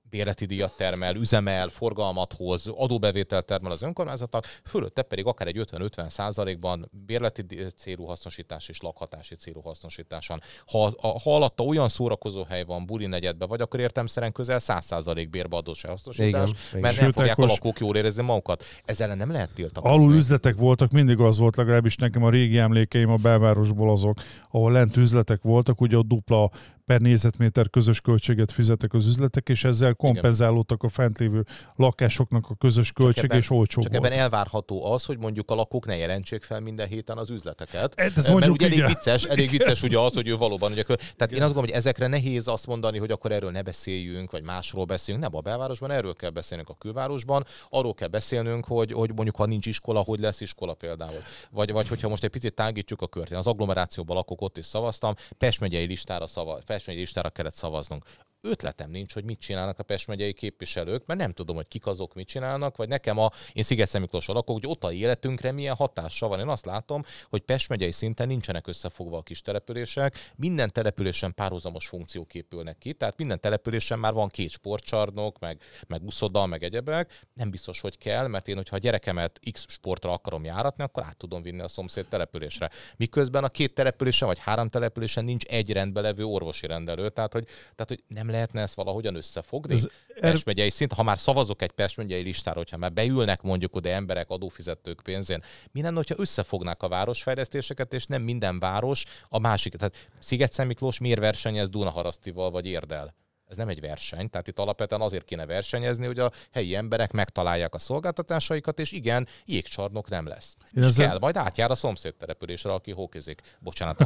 bérleti díjat termel, üzemel, forgalmat hoz, adóbevételt termel az önkormányzatnak, fölötte pedig akár egy 50-50 százalékban bérleti célú hasznosítás és lakhatási célú hasznosításon. Ha, a, ha alatta olyan szórakozó hely van buli negyedben, vagy akkor szerint közel 100 százalék bérbe se hasznosítás, igen, mert igen. nem fogják a lakók jól érezni magukat. Ezzel nem lehet tiltakozni. Alul üzletek voltak, mindig az volt legalábbis nekem a régi emlékeim a belvárosból azok, ahol lent üzletek voltak, ugye a dupla per nézetméter közös költséget fizetek az üzletek, és ezzel kompenzálódtak a fentlévő lakásoknak a közös költség, ebben, és olcsó Csak volt. ebben elvárható az, hogy mondjuk a lakók ne jelentsék fel minden héten az üzleteket. Ez mert mondjuk ugye elég vicces, elég vicces ugye az, hogy ő valóban. Ugye, tehát igen. én azt gondolom, hogy ezekre nehéz azt mondani, hogy akkor erről ne beszéljünk, vagy másról beszéljünk. Nem a belvárosban, erről kell beszélnünk a külvárosban, arról kell beszélnünk, hogy, hogy mondjuk ha nincs iskola, hogy lesz iskola például. Vagy, vagy hogyha most egy picit tágítjuk a kört. Én az agglomerációban lakok, ott is szavaztam, Pest megyei listára szavaz, Pest megyei listára kellett szavaznunk. Ötletem nincs, hogy mit csinálnak a Pest megyei képviselők, mert nem tudom, hogy kik azok, mit csinálnak, vagy nekem a, én sziget Szemiklós alakok, hogy ott a életünkre milyen hatása van. Én azt látom, hogy Pest megyei szinten nincsenek összefogva a kis települések, minden településen párhuzamos funkciók épülnek ki, tehát minden településen már van két sportcsarnok, meg, meg uszoda, meg egyebek. Nem biztos, hogy kell, mert én, hogyha a gyerekemet X sportra akarom járatni, akkor át tudom vinni a szomszéd településre. Miközben a két településen vagy három településen nincs egy rendbe levő orvosi rendelő. Tehát hogy, tehát, hogy nem lehetne ezt valahogyan összefogni? Ez, Pest megyei szint, ha már szavazok egy Pest megyei listára, hogyha már beülnek mondjuk oda emberek adófizetők pénzén, mi lenne, hogyha összefognák a városfejlesztéseket, és nem minden város a másik. Tehát Sziget-Szent miért versenyez Dunaharasztival vagy Érdel? Ez nem egy verseny, tehát itt alapvetően azért kéne versenyezni, hogy a helyi emberek megtalálják a szolgáltatásaikat, és igen, jégcsarnok nem lesz. Én és ezzel... kell, majd átjár a szomszéd településre, aki hókizik. Bocsánat, a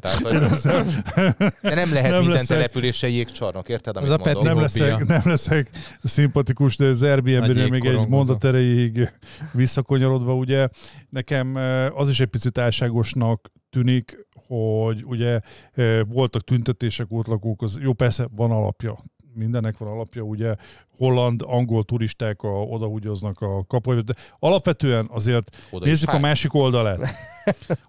tehát, hogy... De nem lehet nem minden leszek... települése jégcsarnok, érted, amit a mondom? Nem leszek, nem leszek szimpatikus, de az airbnb még egy mondat erejéig visszakonyarodva, ugye nekem eh, az is egy picit álságosnak tűnik, hogy ugye eh, voltak tüntetések, ott lakók, az, jó persze van alapja, mindennek van alapja, ugye holland, angol turisták a, odahugyoznak a kapolyba, de alapvetően azért Oda nézzük a fáj. másik oldalát.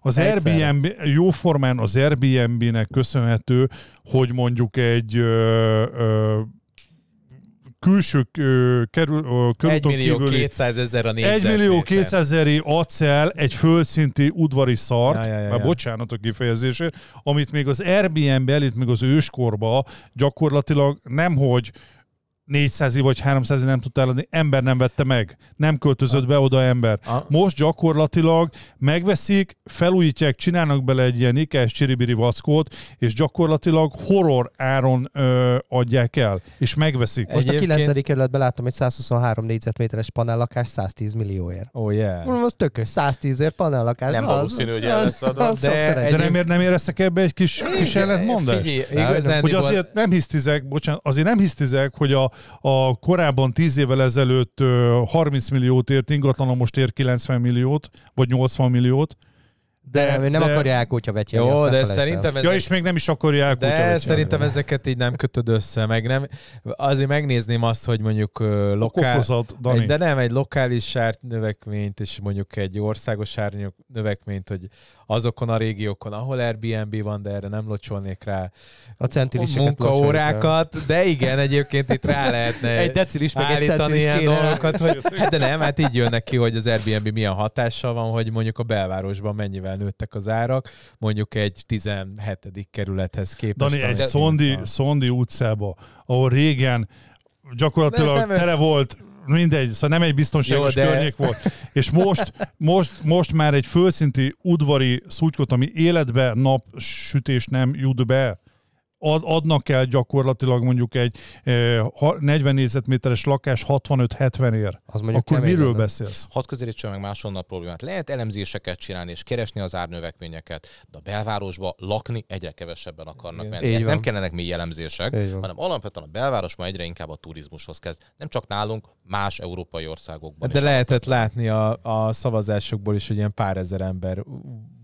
Az Airbnb, jóformán az Airbnb-nek köszönhető, hogy mondjuk egy ö, ö, külső ö, kerül, ö, körúton 1 millió 200 ezer a 1 millió 200 ezeri acel egy fölszinti udvari szart, ja, ja, ja, már ja. bocsánat a kifejezésért, amit még az Airbnb elit, még az őskorba gyakorlatilag nemhogy 400 vagy 300 nem tudtál adni, ember nem vette meg. Nem költözött be oda ember. Most gyakorlatilag megveszik, felújítják, csinálnak bele egy ilyen ikes csiribiri vackót, és gyakorlatilag horror áron ö, adják el, és megveszik. Most Egyébként... a 9. kerületben láttam egy 123 négyzetméteres panellakás 110 millióért. Oh yeah. Mondom, az tökös, 110 ér panellakás. Nem valószínű, hogy el lesz adva. De, de nem, ér, nem éreztek ebbe egy kis, kis ellentmondást? Figyelj, igazán, hogy azért nem hisztizek, bocsánat, azért nem hisztizek, hogy a, a korábban 10 évvel ezelőtt 30 milliót ért ingatlanon most ér 90 milliót, vagy 80 milliót. De, de nem de... akarja elkótya vetyelni. Jó, de felejtel. szerintem ezek... Ja, és még nem is akarja elkótya De szerintem ezeket így nem kötöd össze, meg nem... Azért megnézném azt, hogy mondjuk uh, lokál... Kokozat, egy, de nem, egy lokális növekményt, és mondjuk egy országos növekményt, hogy azokon a régiókon, ahol Airbnb van, de erre nem locsolnék rá a centiliseket munkaórákat, de igen, egyébként itt rá lehetne egy decilis meg állítani egy ilyen dolgokat, hogy hát de nem, hát így jönnek ki, hogy az Airbnb milyen hatással van, hogy mondjuk a belvárosban mennyivel nőttek az árak, mondjuk egy 17. kerülethez képest. Dani, egy szondi, szondi utcába, ahol régen gyakorlatilag tele össze... volt mindegy, szóval nem egy biztonságos Jó, de... környék volt. És most, most, most már egy fölszinti udvari szutykot, ami életbe napsütés nem jut be, ad, adnak el gyakorlatilag mondjuk egy 40 eh, négyzetméteres lakás 65-70 ér, az akkor miről lenne. beszélsz? Hadd közelítsen meg másonnal problémát. Lehet elemzéseket csinálni és keresni az árnövekményeket, de a belvárosba lakni egyre kevesebben akarnak Igen. menni. Ez nem kellenek mély elemzések, Így hanem alapvetően a belváros ma egyre inkább a turizmushoz kezd. Nem csak nálunk, más európai országokban. De lehetett látni a, a szavazásokból is, hogy ilyen pár ezer ember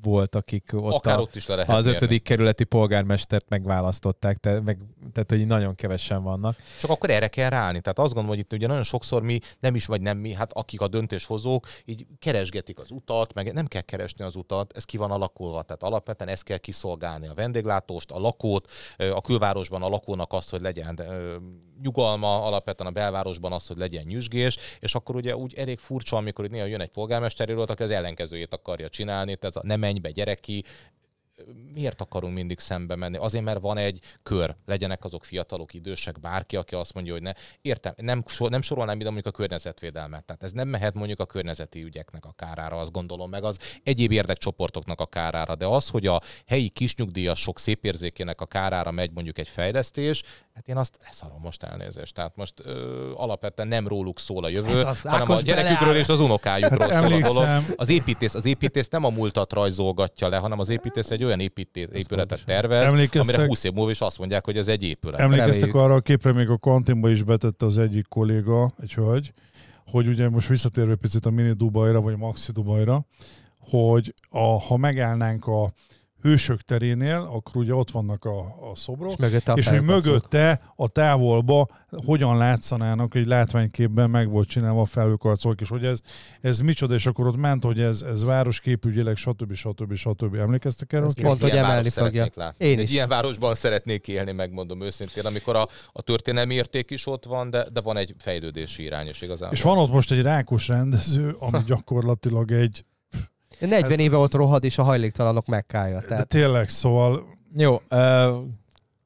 volt, akik ott, Akár a, ott is le lehet az ötödik ötödik kerületi polgármestert megválasztották, te, meg, tehát hogy nagyon kevesen vannak. Csak akkor erre kell ráállni. Tehát azt gondolom, hogy itt ugye nagyon sokszor mi, nem is vagy nem mi, hát akik a döntéshozók, így keresgetik az utat, meg nem kell keresni az utat, ez ki van alakulva. Tehát alapvetően ezt kell kiszolgálni a vendéglátóst, a lakót, a külvárosban a lakónak azt, hogy legyen nyugalma alapvetően a belvárosban az, hogy legyen nyüzsgés, és akkor ugye úgy elég furcsa, amikor néha jön egy polgármester aki az ellenkezőjét akarja csinálni, tehát ne menj be, gyereki, miért akarunk mindig szembe menni? Azért, mert van egy kör, legyenek azok fiatalok, idősek, bárki, aki azt mondja, hogy ne. Értem, nem, nem sorolnám ide mondjuk a környezetvédelmet. Tehát ez nem mehet mondjuk a környezeti ügyeknek a kárára, azt gondolom, meg az egyéb érdekcsoportoknak a kárára. De az, hogy a helyi kisnyugdíjasok szépérzékének a kárára megy mondjuk egy fejlesztés, hát én azt leszarom most elnézést. Tehát most ö, alapvetően nem róluk szól a jövő, az hanem a gyerekükről beleáll. és az unokájukról hát szól a dolog. Az építész, az építész nem a múltat rajzolgatja le, hanem az építész egy olyan építét, épületet tervez, emlékeztek, amire 20 év múlva is azt mondják, hogy ez egy épület. Emlékeztek Reméljük. arra a képre, még a kantinba is betette az egyik kolléga, egy hölgy, hogy ugye most visszatérve picit a mini Dubajra, vagy a maxi Dubajra, hogy a, ha megállnánk a hősök terénél, akkor ugye ott vannak a, a szobrok, és, a és hogy mögötte a távolba hogyan látszanának, egy látványképben meg volt csinálva a felhőkarcolók, és hogy ez, ez micsoda, és akkor ott ment, hogy ez, ez városképügyileg, stb. stb. stb. Emlékeztek erre? Pont, hogy emelni fogja. Látni. Én egy is. ilyen városban szeretnék élni, megmondom őszintén, amikor a, a történelmi érték is ott van, de, de van egy fejlődési irány, és igazán. És van ott most egy rákos rendező, ami gyakorlatilag egy 40 hát, éve ott rohad, és a hajléktalanok megkája. Tehát... De tényleg, szóval... Jó, uh,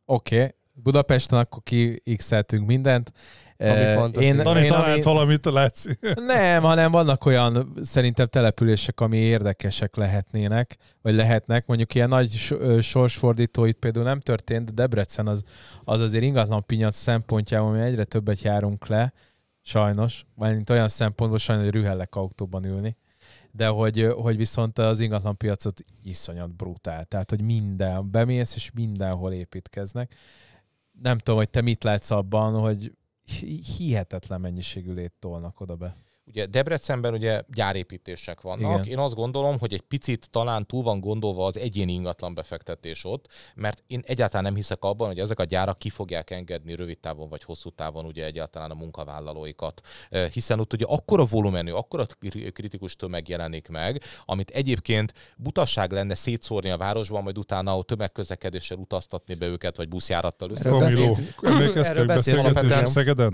oké. Okay. Budapesten akkor kiixeltünk mindent. Ami fontos. Én, Dani én, talált valamit, látsz. Nem, hanem vannak olyan szerintem települések, ami érdekesek lehetnének, vagy lehetnek. Mondjuk ilyen nagy sorsfordító itt például nem történt, de Debrecen az, az azért ingatlan pinyac szempontjából, mi egyre többet járunk le, sajnos, mert olyan szempontból sajnos, hogy rühellek autóban ülni de hogy, hogy viszont az ingatlan piacot iszonyat brutál. Tehát, hogy minden, bemész és mindenhol építkeznek. Nem tudom, hogy te mit látsz abban, hogy hihetetlen mennyiségű lét tolnak oda be ugye Debrecenben ugye gyárépítések vannak. Igen. Én azt gondolom, hogy egy picit talán túl van gondolva az egyéni ingatlan befektetés ott, mert én egyáltalán nem hiszek abban, hogy ezek a gyárak ki fogják engedni rövid távon vagy hosszú távon ugye egyáltalán a munkavállalóikat. Hiszen ott ugye akkora volumenű, akkora kritikus tömeg jelenik meg, amit egyébként butasság lenne szétszórni a városban, majd utána a tömegközlekedéssel utaztatni be őket, vagy buszjárattal össze.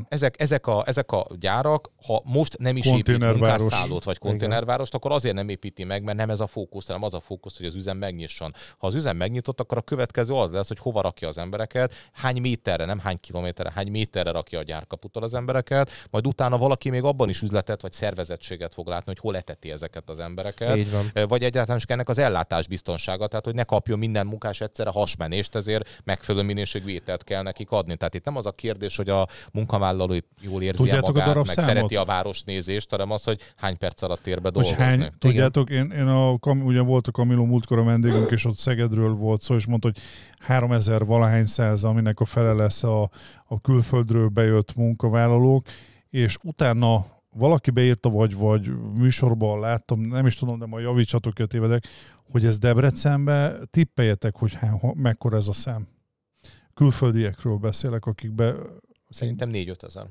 Ezek, ezek, a, ezek a gyárak, ha most nem is konténerváros. szállót vagy konténervárost, akkor azért nem építi meg, mert nem ez a fókusz, hanem az a fókusz, hogy az üzem megnyisson. Ha az üzem megnyitott, akkor a következő az lesz, hogy hova rakja az embereket, hány méterre, nem hány kilométerre, hány méterre rakja a gyárkaputtal az embereket, majd utána valaki még abban is üzletet vagy szervezettséget fog látni, hogy hol eteti ezeket az embereket. Vagy egyáltalán csak ennek az ellátás biztonsága, tehát hogy ne kapjon minden munkás egyszerre hasmenést, ezért megfelelő minőségű ételt kell nekik adni. Tehát itt nem az a kérdés, hogy a munkavállaló jól érzi Tudjátok magát, meg szereti a nézést, kérdést, hanem az, hogy hány perc alatt tér be dolgozni. Hány, tudjátok, én, én a, ugye volt a Kamilo múltkor a vendégünk, és ott Szegedről volt szó, és mondta, hogy 3000 valahány száz, aminek a fele lesz a, a külföldről bejött munkavállalók, és utána valaki beírta, vagy, vagy műsorban láttam, nem is tudom, de majd javítsatok, hogy tévedek, hogy ez Debrecenbe, tippeljetek, hogy há, mekkora ez a szám. Külföldiekről beszélek, akik be... Szerintem 4-5 ezer.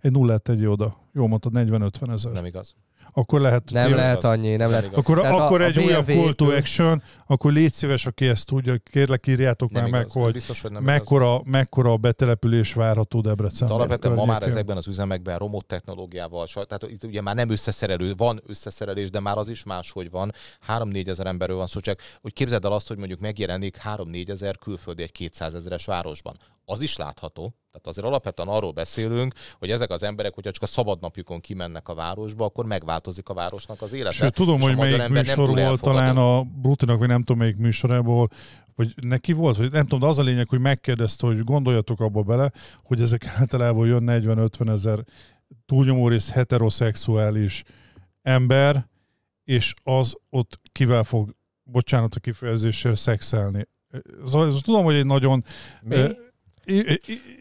Egy nullát egy oda. jó mondtad, 40-50 ezer. Nem igaz. Akkor lehet... Nem lehet az. annyi, nem, nem lehet. Igaz. Akkor, akkor a, a egy BMW újabb call to action, akkor légy szíves, aki ezt tudja, kérlek írjátok nem már igaz, meg, hogy, biztos, hogy nem mekkora, igaz. mekkora a betelepülés várható Debrecen. De alapvetően ma már ezekben az üzemekben romot technológiával, tehát itt ugye már nem összeszerelő, van összeszerelés, de már az is más, hogy van. 3-4 ezer emberről van szó, szóval csak hogy képzeld el azt, hogy mondjuk megjelenik 3-4 ezer külföldi egy 200 ezeres városban az is látható. Tehát azért alapvetően arról beszélünk, hogy ezek az emberek, hogyha csak a szabadnapjukon kimennek a városba, akkor megváltozik a városnak az élete. Sőt, tudom, hogy melyik műsor volt talán a Brutinak, vagy nem tudom melyik műsorából, vagy neki volt, vagy nem tudom, de az a lényeg, hogy megkérdezte, hogy gondoljatok abba bele, hogy ezek általában jön 40-50 ezer túlnyomó rész heteroszexuális ember, és az ott kivel fog, bocsánat a kifejezéssel, szexelni. Szóval, tudom, hogy egy nagyon... Mi?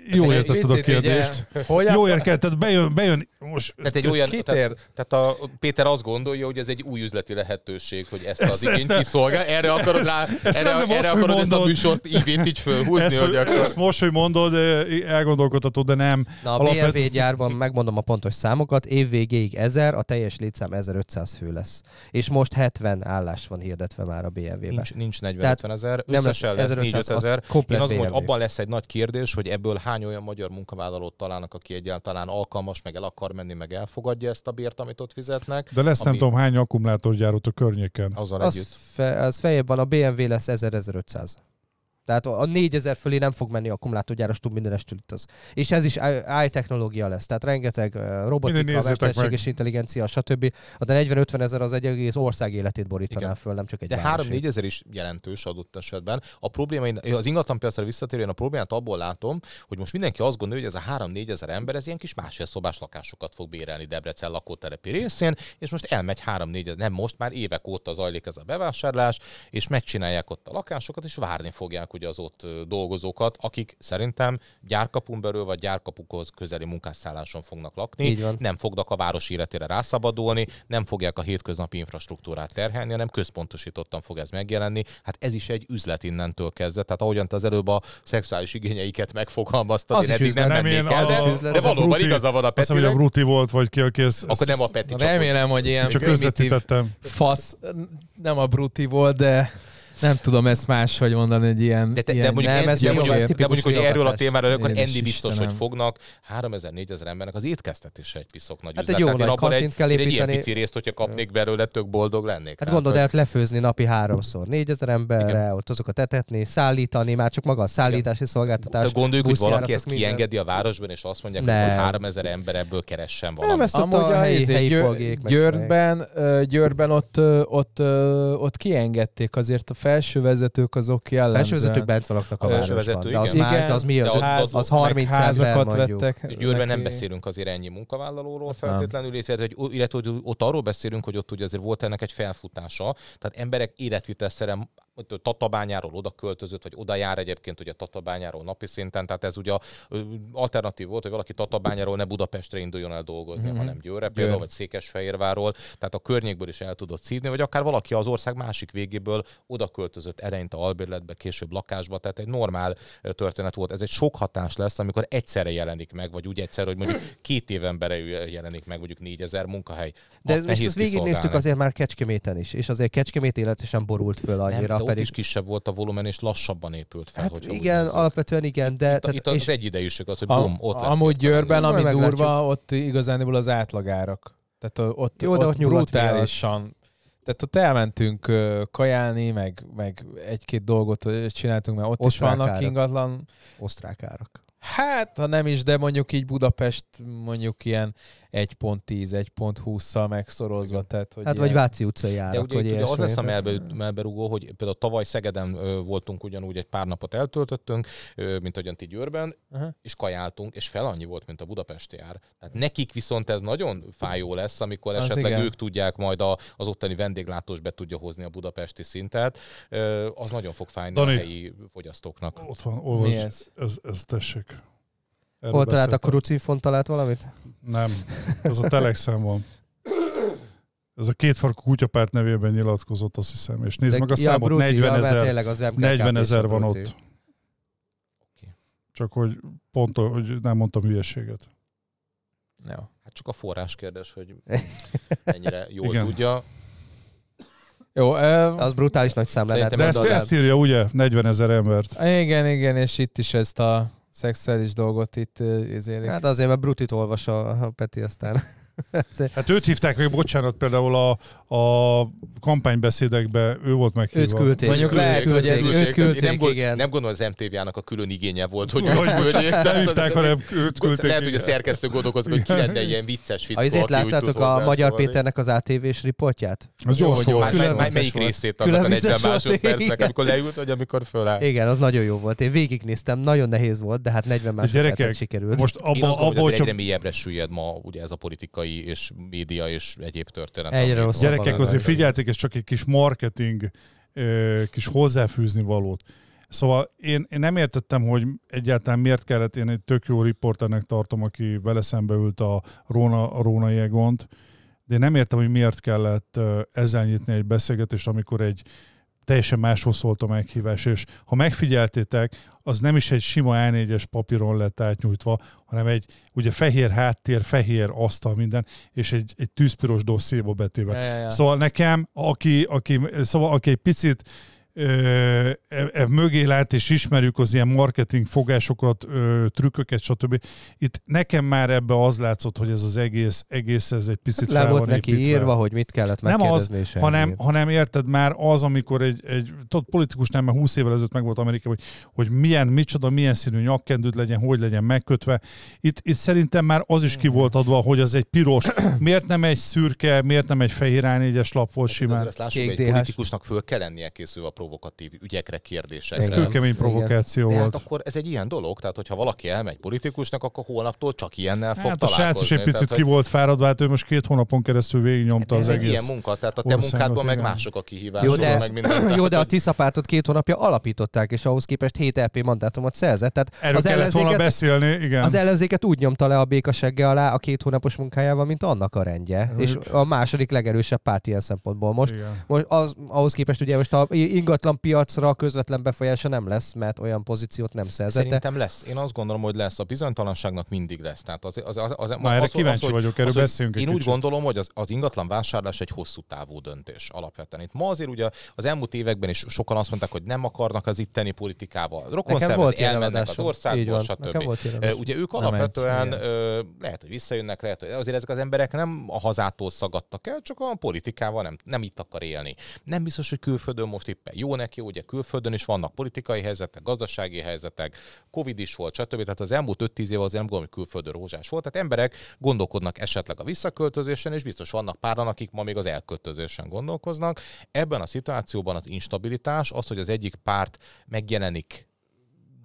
Jól hát értetted a kérdést. Ugye, Jó értetted, bejön, bejön. Most, tehát egy olyan, kitér? tehát, tehát a, Péter azt gondolja, hogy ez egy új üzleti lehetőség, hogy ezt az ezt, igényt kiszolgál. erre akarod, ezt, rá, ezt, erre, nem, erre akarod mondod, ezt a műsort ívint így fölhúzni? Ezt, hogy akkor... ezt most, hogy mondod, eh, elgondolkodható, de nem. Na, a Alapvet... BMW gyárban megmondom a pontos számokat, évvégéig 1000, a teljes létszám 1500 fő lesz. És most 70 állás van hirdetve már a BMW-ben. Nincs, nincs 40 ezer, összesen lesz 4 ezer. Én azt mondom, hogy abban lesz egy nagy kérdés, kérdés, hogy ebből hány olyan magyar munkavállalót találnak, aki egyáltalán alkalmas, meg el akar menni, meg elfogadja ezt a bért, amit ott fizetnek. De lesz ami... nem tudom hány akkumulátorgyárút a környéken. Azzal az együtt. Fe, az fejében van, a BMW lesz 1500 tehát a 4000 fölé nem fog menni a akkumulátorgyáros tud minden itt az. És ez is AI technológia lesz, tehát rengeteg robotika, és intelligencia, stb. A 40-50 ezer az egy egész ország életét borítaná föl, nem csak egy De 3-4 ezer is jelentős adott esetben. A probléma, az ingatlan piacra visszatérően a problémát abból látom, hogy most mindenki azt gondolja, hogy ez a 3-4 ezer ember, ez ilyen kis másfél szobás lakásokat fog bérelni Debrecen lakótelepi részén, és most elmegy 3-4 nem most már évek óta zajlik ez a bevásárlás, és megcsinálják ott a lakásokat, és várni fogják, ugye az ott dolgozókat, akik szerintem gyárkapun belül vagy gyárkapukhoz közeli munkásszálláson fognak lakni, nem fognak a város életére rászabadulni, nem fogják a hétköznapi infrastruktúrát terhelni, hanem központosítottan fog ez megjelenni. Hát ez is egy üzlet innentől kezdve. Tehát ahogyan te az előbb a szexuális igényeiket megfogalmazta, az én eddig nem, nem én el, de, a, de valóban igaza van a Peti. hogy a Bruti volt, vagy ki, aki ez, Akkor nem a Peti. Remélem, hogy ilyen csak Fasz, nem a Bruti volt, de nem tudom ezt máshogy mondani, egy ilyen... De, te, ilyen, de mondjuk, nem, ez de mondjuk, ez de mondjuk hogy erről a témáról, akkor Endi biztos, Istenem. hogy fognak 3000-4000 embernek az étkeztetése egy piszok nagy hát egy jó nagy kantint kell építeni. Egy ilyen pici részt, hogyha kapnék belőle, tök boldog lennék. Hát gondold, el lefőzni napi háromszor 4000 emberre, ott azokat etetni, szállítani, már csak maga a szállítási szolgáltatás. De gondoljuk, hogy valaki ezt kiengedi a városban, és azt mondják, hogy 3000 ember ebből keressen valamit. Nem, ezt a helyi, Győrben, Győrben ott, ott, ott kiengedték azért a felsővezetők azok jellemzően... Felsővezetők bent valaknak a városban, de az igen. más, de az mi? Az, de az, az 30 házakat vettek. És Győrben neki. nem beszélünk azért ennyi munkavállalóról hát feltétlenül, illetve, hogy, illetve hogy ott arról beszélünk, hogy ott ugye azért volt ennek egy felfutása, tehát emberek életvitelszerűen Tatabányáról oda költözött, vagy oda jár egyébként ugye Tatabányáról napi szinten, tehát ez ugye alternatív volt, hogy valaki Tatabányáról ne Budapestre induljon el dolgozni, mm-hmm. hanem Győre például, Győr. vagy Székesfehérváról, tehát a környékből is el tudott szívni, vagy akár valaki az ország másik végéből oda költözött eleinte albérletbe, később lakásba, tehát egy normál történet volt. Ez egy sok hatás lesz, amikor egyszerre jelenik meg, vagy úgy egyszer, hogy mondjuk két éven belül jelenik meg mondjuk négyezer munkahely. De Azt most ezt végignéztük azért már Kecskeméten is, és azért Kecskemét életesen borult föl annyira. Nem, pedig... is kisebb volt a volumen, és lassabban épült fel. Hát igen, alapvetően igen, de... Itt, tehát, itt az egyidejűség az, hogy a, bum, ott lesz. Amúgy Győrben, ami durva, ott igazániból az átlagárak. Tehát ott, Jó, ott, ott brutálisan tehát ott elmentünk kajálni, meg, meg egy-két dolgot csináltunk, mert ott Osztrák is vannak árak. ingatlan. Osztrák árak. Hát, ha nem is, de mondjuk így Budapest mondjuk ilyen 1.10, 1.20-szal megszorozva. Tehát, hogy hát ilyen... vagy Váci utcai járak, De ugye, ugye, ugye az lesz a melberúgó, hogy például tavaly Szegeden voltunk ugyanúgy, egy pár napot eltöltöttünk, mint ahogyan ti Győrben, uh-huh. és kajáltunk, és fel annyi volt, mint a budapesti ár. Tehát nekik viszont ez nagyon fájó lesz, amikor az esetleg igen. ők tudják majd a, az ottani vendéglátós be tudja hozni a budapesti szintet. az nagyon fog fájni Dani, a helyi fogyasztóknak. Ott van, olvasd, ez? ez, ez tessék. Erről Hol talált a krucifon talált valamit? Nem, ez a telexen van. Ez a kétfarkú kutyapárt nevében nyilatkozott, azt hiszem. És nézd De meg a számot, bruti, 40 ezer, az 40 ezer van ott. Okay. Csak hogy pont, hogy nem mondtam hülyeséget. Ja. Hát csak a forrás kérdés, hogy ennyire jól Igen. tudja. Jó, eh, az brutális nagy szám lehet. De ezt, ezt írja, ugye, 40 ezer embert. Igen, igen, és itt is ezt a szexuális dolgot itt érzélik. Hát azért, mert Brutit olvas a, a Peti aztán. hát őt hívták még, bocsánat, például a, a kampánybeszédekbe ő volt meghívva. Őt küldték. Mondjuk lehet, hogy ez őt küldték, nem, igen. nem gondolom az mtv nak a külön igénye volt, hogy őt küldjék. Nem hívták, hanem őt küldték. Lehet, hogy a szerkesztő gondolkozik, hogy ki lenne ilyen vicces fickó, Azért láttátok a Magyar Péternek az ATV-s riportját? Az jó volt. Melyik részét annak a 40 másodpercnek, amikor leült, vagy amikor fölállt. Igen, az nagyon jó volt. Én végignéztem, nagyon nehéz volt, de hát 40 másodpercet sikerült. Most abban, abban, hogy egyre mélyebbre süllyed ma ugye ez a politikai politikai és média és egyéb történet. Egyre rossz. Gyerekek, azért figyelték, ez csak egy kis marketing, kis hozzáfűzni valót. Szóval én, én nem értettem, hogy egyáltalán miért kellett, én egy tök jó riporternek tartom, aki vele szembe ült a Róna, a Róna Jegont, de én nem értem, hogy miért kellett ezzel nyitni egy beszélgetést, amikor egy teljesen máshol szólt a meghívás, és ha megfigyeltétek, az nem is egy sima A4-es papíron lett átnyújtva, hanem egy ugye fehér háttér, fehér asztal minden, és egy, egy tűzpiros dosszéba betéve. Ja, ja, ja. Szóval nekem, aki, aki, szóval aki egy picit e, e mögé lát, és ismerjük az ilyen marketing fogásokat, e, trükköket, stb. Itt nekem már ebbe az látszott, hogy ez az egész, egész ez egy picit Le fel volt van neki építve. írva, hogy mit kellett nem az, hanem, hanem érted már az, amikor egy, egy tudod, politikus nem, mert 20 évvel ezelőtt meg volt Amerikában, hogy, hogy milyen, micsoda, milyen színű nyakkendőd legyen, hogy legyen megkötve. Itt, itt szerintem már az is ki volt adva, hogy az egy piros. Miért nem egy szürke, miért nem egy fehér A4-es lap volt hát simán? ezt lássuk, egy politikusnak föl kell lennie készülve a pro provokatív ügyekre, kérdésekre. Ez kőkemény provokáció hát volt. Hát akkor ez egy ilyen dolog, tehát hogyha valaki elmegy politikusnak, akkor holnaptól csak ilyennel fog hát a srác is egy picit tehát, ki volt fáradva, hát ő most két hónapon keresztül végignyomta ez az egy ilyen munka, tehát a te munkádban meg mások a kihívások, jó, de, meg minden. Tehát, jó, de a Tiszapátot két hónapja alapították, és ahhoz képest 7 LP mandátumot szerzett. Tehát Erről az ellenzéket, beszélni, igen. Az ellenzéket úgy nyomta le a békasegge alá a két hónapos munkájával, mint annak a rendje. Ők. És a második legerősebb párt ilyen szempontból most. Igen. most az, ahhoz képest ugye most a ingatlan piacra közvetlen befolyása nem lesz, mert olyan pozíciót nem szerzett. Szerintem de... lesz. Én azt gondolom, hogy lesz. A bizonytalanságnak mindig lesz. Tehát az, az, az, az, Na, az, erre az, kíváncsi az, hogy, vagyok, erről beszélünk. Én kicsit. úgy gondolom, hogy az, az ingatlan vásárlás egy hosszú távú döntés alapvetően. Itt ma azért ugye az elmúlt években is sokan azt mondták, hogy nem akarnak az itteni politikával. Rokon volt elmennek az országból, stb. Volt Ugye ők alapvetően lehet, hogy visszajönnek, lehet, hogy azért ezek az emberek nem a hazától szagadtak el, csak a politikával nem, nem itt akar élni. Nem biztos, hogy külföldön most éppen jó jó neki, ugye külföldön is vannak politikai helyzetek, gazdasági helyzetek, Covid is volt, stb. Tehát az elmúlt 5-10 év az nem gondolom, hogy külföldön rózsás volt. Tehát emberek gondolkodnak esetleg a visszaköltözésen, és biztos vannak páran, akik ma még az elköltözésen gondolkoznak. Ebben a szituációban az instabilitás, az, hogy az egyik párt megjelenik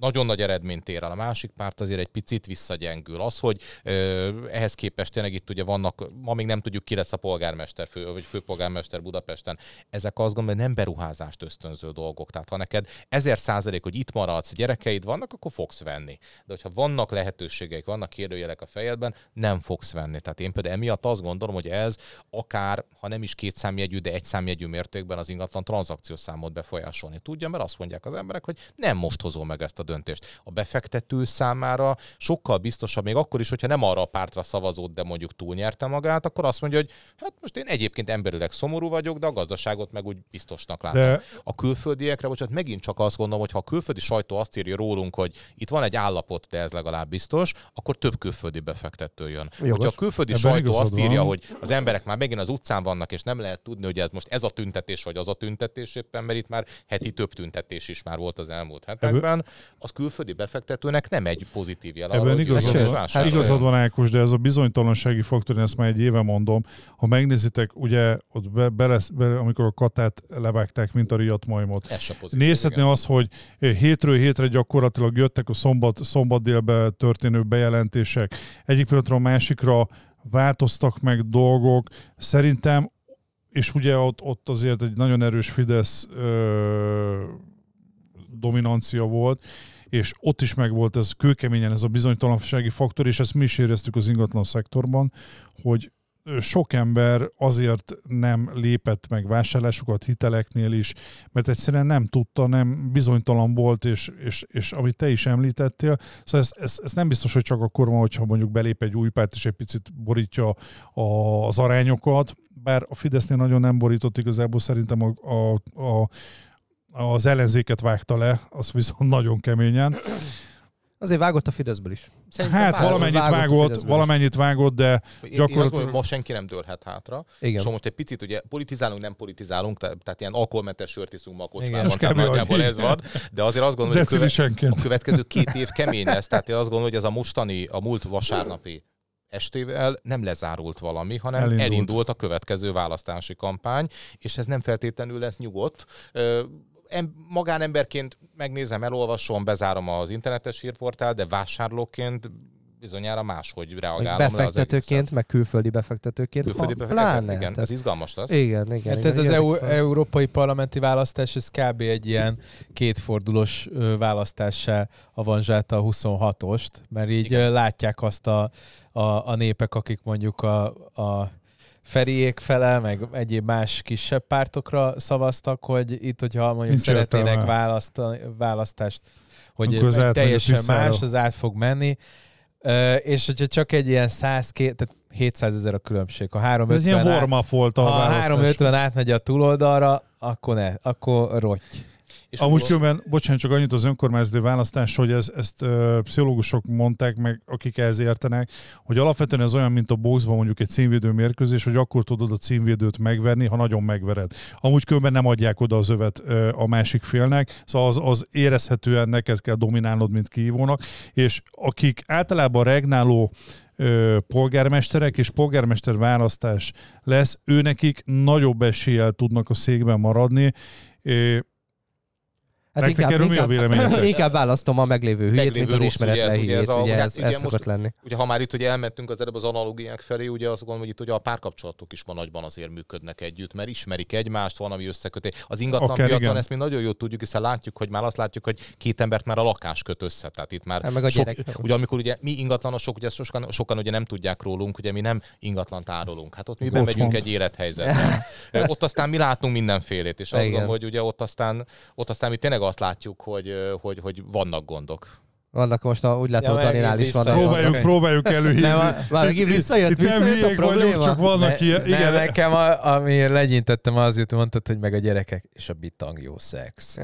nagyon nagy eredményt ér el. A másik párt azért egy picit visszagyengül. Az, hogy ö, ehhez képest tényleg itt ugye vannak, ma még nem tudjuk ki lesz a polgármester fő, vagy főpolgármester Budapesten, ezek azt gondolom, hogy nem beruházást ösztönző dolgok. Tehát ha neked ezer százalék, hogy itt maradsz, gyerekeid vannak, akkor fogsz venni. De hogyha vannak lehetőségeik, vannak kérdőjelek a fejedben, nem fogsz venni. Tehát én például emiatt azt gondolom, hogy ez akár, ha nem is két számjegyű, de egy számjegyű mértékben az ingatlan tranzakciós számot befolyásolni tudja, mert azt mondják az emberek, hogy nem most hozom meg ezt a döntést. A befektető számára sokkal biztosabb, még akkor is, hogyha nem arra a pártra szavazott, de mondjuk túlnyerte magát, akkor azt mondja, hogy hát most én egyébként emberileg szomorú vagyok, de a gazdaságot meg úgy biztosnak látom. De... A külföldiekre, bocsánat, megint csak azt gondolom, hogy ha a külföldi sajtó azt írja rólunk, hogy itt van egy állapot, de ez legalább biztos, akkor több külföldi befektető jön. Jogos. Hogyha a külföldi Ebben sajtó azt írja, van. hogy az emberek már megint az utcán vannak, és nem lehet tudni, hogy ez most ez a tüntetés, vagy az a tüntetés éppen, mert itt már heti több tüntetés is már volt az elmúlt hetekben, az külföldi befektetőnek nem egy pozitív jel. Ebben arra, igazad, hát van, Ákos, de ez a bizonytalansági faktor, ezt már egy éve mondom. Ha megnézitek, ugye ott be, be, lesz, be amikor a katát levágták, mint a riadt majmot. Ez pozitív, Nézhetné az, hogy hétről hétre gyakorlatilag jöttek a szombat, szombat délbe történő bejelentések. Egyik pillanatra a másikra változtak meg dolgok. Szerintem, és ugye ott, ott azért egy nagyon erős Fidesz ö, dominancia volt, és ott is megvolt ez kőkeményen ez a bizonytalansági faktor, és ezt mi is éreztük az ingatlan szektorban, hogy sok ember azért nem lépett meg vásárlásokat hiteleknél is, mert egyszerűen nem tudta, nem bizonytalan volt, és, és, és amit te is említettél, szóval ez, ez, ez nem biztos, hogy csak akkor van, hogyha mondjuk belép egy új párt, és egy picit borítja a, az arányokat, bár a Fidesznél nagyon nem borított igazából szerintem a, a, a az ellenzéket vágta le, az viszont nagyon keményen. Azért vágott a Fideszből is. Szerintem hát valamennyit vágott, vágott valamennyit vágott, de gyakorlatilag... Én azt mondom, hogy most senki nem dőlhet hátra. Igen. És most egy picit ugye politizálunk, nem politizálunk, tehát ilyen alkoholmentes sört iszunk ma a kocsmában, tehát nagyjából ez van. De azért azt gondolom, hogy a, a következő két év kemény lesz. Tehát én azt gondolom, hogy ez a mostani, a múlt vasárnapi estével nem lezárult valami, hanem elindult. elindult a következő választási kampány, és ez nem feltétlenül lesz nyugodt em, magánemberként megnézem, elolvasom, bezárom az internetes hírportál, de vásárlóként bizonyára máshogy reagálom Befektetőként, meg külföldi befektetőként. Külföldi befektetőként, pláne, igen, tehát, ez izgalmas lesz. Igen, igen. Hát igen, ez igen, az EU, európai parlamenti választás, ez kb. egy ilyen kétfordulós választássá avanzsálta a 26-ost, mert így igen. látják azt a, a, a népek, akik mondjuk a, a Feriék fele, meg egyéb más kisebb pártokra szavaztak, hogy itt, hogyha mondjuk Nincs szeretnének választani, választást, hogy egy át, teljesen más, az át fog menni. Ö, és hogyha csak egy ilyen 100, tehát 700 ezer a különbség. Ha 350 Ez ilyen át, volt a Ha 350 átmegy a túloldalra, akkor ne, akkor rotty. És Amúgy különben, bocsánat, csak annyit az önkormányzati választás, hogy ez, ezt ö, pszichológusok mondták meg, akik ehhez értenek, hogy alapvetően ez olyan, mint a boxban mondjuk egy címvédő mérkőzés, hogy akkor tudod a címvédőt megverni, ha nagyon megvered. Amúgy különben nem adják oda az övet ö, a másik félnek, szóval az, az érezhetően neked kell dominálnod, mint kihívónak, és akik általában regnáló polgármesterek és polgármester választás lesz, ő nekik nagyobb eséllyel tudnak a székben maradni, Hát inkább, erről inkább, mi a véleményetek? Inkább választom a meglévő hülyét, meglévő mint az ismeretlen ugye, hülyét. Ugye hát ez, ugye ez, ugye ez most, lenni. Ugye ha már itt ugye elmentünk az előbb az analógiák felé, ugye azt gondolom, hogy itt ugye a párkapcsolatok is ma nagyban azért működnek együtt, mert ismerik egymást, van ami összeköté. Az ingatlan okay, piacon ezt mi nagyon jól tudjuk, hiszen látjuk, hogy már azt látjuk, hogy két embert már a lakás köt össze. Tehát itt már hát meg a sok, ugye amikor ugye mi ingatlanosok, ugye sokan, sokan ugye nem tudják rólunk, ugye mi nem ingatlan tárolunk. Hát ott mi bemegyünk egy élethelyzetbe. ott aztán mi látunk mindenfélét, és azt gondolom, hogy ugye ott aztán, ott aztán mi tényleg azt látjuk, hogy, hogy, hogy vannak gondok. Vannak most, a, úgy látom, ja, Daninál is van Próbáljuk, okay. próbáljuk előhívni. Nem, már megint visszajött, itt, visszajött nem a probléma. vagyunk, csak vannak ne, ilyen. Igen. Ne, nekem, a, amiért legyintettem, az jut, mondtad, hogy meg a gyerekek, és a bitang jó szex.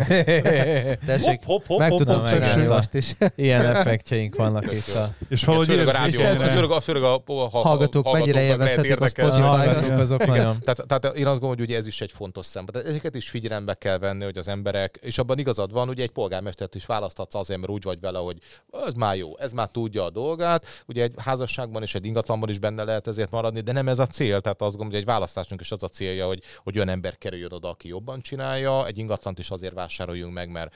Tessék, hop, hop, hop, meg tudom csinálni most is. Ilyen effektjeink vannak itt. A... És valahogy főleg a rádió, főleg a, főleg a, a hallgatók mennyire élvezhetik a spotify azok nagyon. Tehát én azt gondolom, hogy ez is egy fontos szempont. Ezeket is figyelembe kell venni, hogy az emberek, és abban igazad van, ugye egy polgármestert is választhatsz azért, mert úgy vagy vele, hogy hogy ez már jó, ez már tudja a dolgát. Ugye egy házasságban és egy ingatlanban is benne lehet ezért maradni, de nem ez a cél. Tehát azt gondolom, hogy egy választásunk is az a célja, hogy, hogy olyan ember kerüljön oda, aki jobban csinálja. Egy ingatlant is azért vásároljunk meg, mert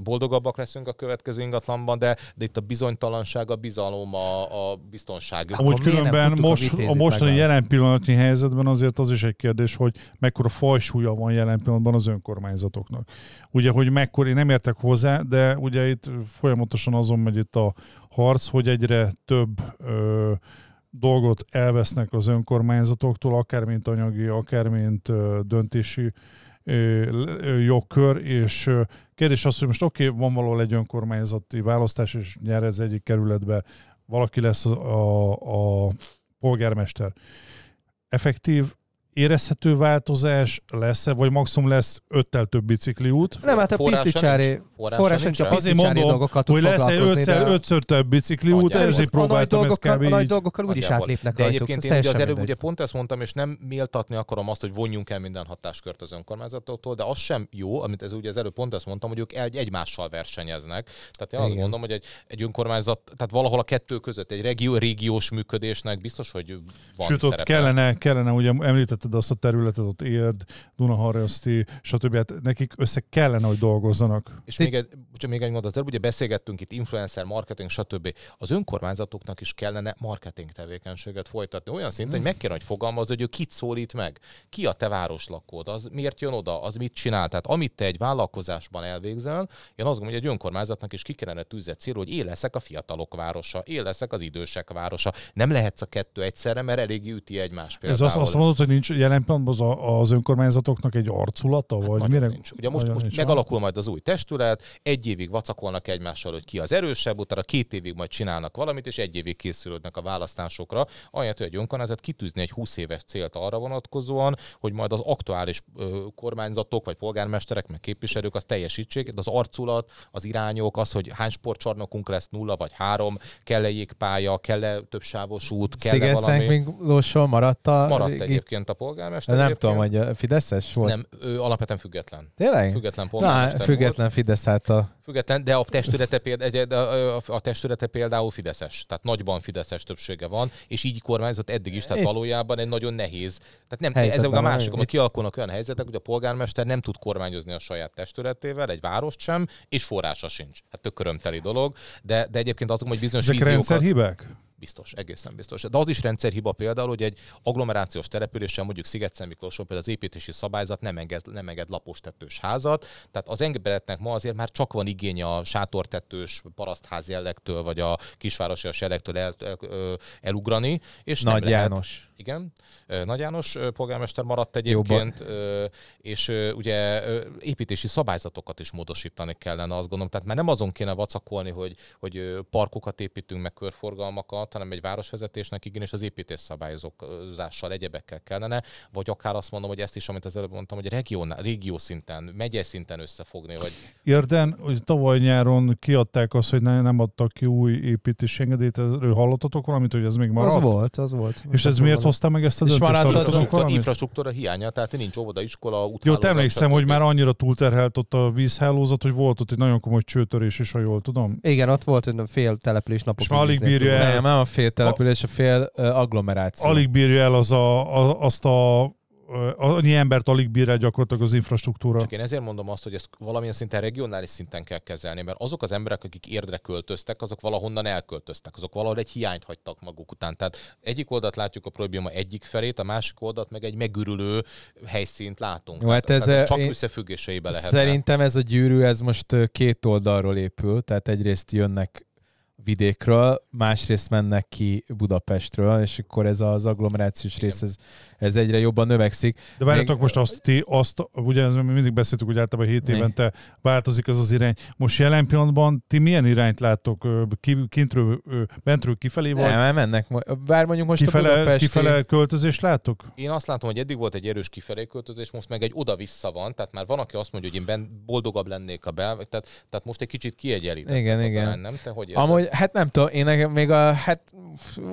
boldogabbak leszünk a következő ingatlanban, de, de itt a bizonytalanság, a bizalom, a, a biztonság. Amúgy különben most, a, a mostani jelen pillanatnyi helyzetben azért az is egy kérdés, hogy mekkora fajsúlya van jelen pillanatban az önkormányzatoknak. Ugye, hogy mekkora, én nem értek hozzá, de ugye itt folyamatosan azon megy itt a harc, hogy egyre több ö, dolgot elvesznek az önkormányzatoktól, akár mint anyagi, akár mint ö, döntési jogkör, és kérdés az, hogy most oké, okay, van valahol egy önkormányzati választás, és nyer ez egyik kerületbe, valaki lesz a, a, a polgármester. Effektív érezhető változás lesz-e, vagy maximum lesz öttel több bicikliút? Nem, hát a piszticsári, forráson csak azért mondom, hogy lesz-e ötszer, ötször több bicikliút, ezért próbáltam ezt kb. A nagy dolgokkal úgyis átlépnek De egyébként én ugye az előbb ugye pont ezt mondtam, és nem méltatni akarom azt, hogy vonjunk el minden hatáskört az önkormányzatoktól, de az sem jó, amit ez ugye az előbb pont ezt mondtam, hogy ők egy, egymással versenyeznek. Tehát én azt gondolom, hogy egy, egy önkormányzat, tehát valahol a kettő között egy regió, régiós működésnek biztos, hogy van Sőt, ott kellene, kellene, ugye említett érted azt a területet, ott érd, Dunaharjaszti, stb. Hát nekik össze kellene, hogy dolgozzanak. És még egy, csak még egy mondat, ugye beszélgettünk itt influencer, marketing, stb. Az önkormányzatoknak is kellene marketing tevékenységet folytatni. Olyan szinten, hogy mhm. meg kell, hogy fogalmaz, hogy ő kit szólít meg, ki a te városlakód, az miért jön oda, az mit csinál. Tehát amit te egy vállalkozásban elvégzel, én azt gondolom, hogy egy önkormányzatnak is ki kellene tűzze cél, hogy én leszek a fiatalok városa, én leszek az idősek városa. Nem lehetsz a kettő egyszerre, mert eléggé üti egymást Ez azt, azt mondod, hogy nincs jelen pillanatban az, az önkormányzatoknak egy arculata? Hát vagy mire? Nincs. Ugye most, most nincs megalakul majd az új testület, egy évig vacakolnak egymással, hogy ki az erősebb, utána két évig majd csinálnak valamit, és egy évig készülődnek a választásokra. Annyit, hogy egy önkormányzat kitűzni egy 20 éves célt arra vonatkozóan, hogy majd az aktuális kormányzatok, vagy polgármesterek, meg képviselők azt teljesítsék, de az arculat, az irányok, az, hogy hány sportcsarnokunk lesz, nulla vagy három, kell-e jégpálya, kell-e többsávos út, kell-e valami. Miklósról maradt a... Maradt egyébként a polgármester. nem tudom, hogy a Fideszes volt? Nem, ő alapvetően független. Tényleg? Független polgármester Na, független volt. Fidesz által. Független, de a testülete, például, a testülete például Fideszes. Tehát nagyban Fideszes többsége van, és így kormányzott eddig is, tehát é. valójában egy nagyon nehéz. Tehát nem, ez a másik, ami kialakulnak olyan helyzetek, hogy a polgármester nem tud kormányozni a saját testületével, egy várost sem, és forrása sincs. Hát tök dolog, de, de egyébként azok, hogy bizonyos Ezek víziókat... rendszerhibák? Biztos, egészen biztos. De az is rendszerhiba például, hogy egy agglomerációs településen, mondjuk sziget Miklóson például az építési szabályzat nem enged, nem enged lapos tetős házat, tehát az engedetnek ma azért már csak van igény a sátortetős parasztház jellektől, vagy a kisvárosi a el, el, el, elugrani. És Nagy nem János. Lehet igen, Nagy János polgármester maradt egyébként, Jobban. és ugye építési szabályzatokat is módosítani kellene, azt gondolom. Tehát már nem azon kéne vacakolni, hogy, hogy parkokat építünk, meg körforgalmakat, hanem egy városvezetésnek igenis az építés szabályozással, egyebekkel kellene, vagy akár azt mondom, hogy ezt is, amit az előbb mondtam, hogy regionál, régió szinten, megye szinten összefogni. Hogy... Érden, hogy tavaly nyáron kiadták azt, hogy ne, nem adtak ki új építési engedélyt, erről hallottatok valamit, hogy ez még maradt? Az volt, az volt. És ez miért hozta meg ezt a döntést? És már az infrastruktúra, infrastruktúra hiánya, tehát nincs óvoda, iskola, úthálózat. Jó, te emlékszem, hogy már annyira túlterhelt ott a vízhálózat, hogy volt ott egy nagyon komoly csőtörés is, ha jól tudom. Igen, ott volt egy fél település napok. És már alig bírja el. Nem, nem a fél település, a fél agglomeráció. Alig bírja el az a, a, azt a annyi embert alig bír el gyakorlatilag az infrastruktúra. Csak én ezért mondom azt, hogy ezt valamilyen szinten regionális szinten kell kezelni, mert azok az emberek, akik érdre költöztek, azok valahonnan elköltöztek, azok valahol egy hiányt hagytak maguk után. Tehát egyik oldalt látjuk a probléma egyik felét, a másik oldalt meg egy megürülő helyszínt látunk. Jó, hát tehát, ez, ez csak e- én... összefüggéseibe lehet. Szerintem ez a gyűrű, ez most két oldalról épül, tehát egyrészt jönnek vidékről, másrészt mennek ki Budapestről, és akkor ez az agglomerációs rész, ez, ez egyre jobban növekszik. De várjatok Még... most azt, ti azt, ugye ez mi mindig beszéltük, hogy általában 7 évente változik ez az irány. Most jelen pillanatban ti milyen irányt láttok? Kintről, bentről kifelé vagy? Nem, mennek. Vár mondjuk most kifele, a budapesti... Kifele költözést látok? Én azt látom, hogy eddig volt egy erős kifelé költözés, most meg egy oda-vissza van, tehát már van, aki azt mondja, hogy én boldogabb lennék a bel, tehát, tehát most egy kicsit kiegyenlített. Igen, igen. Nem, te hogy Hát nem tudom, én még a, hát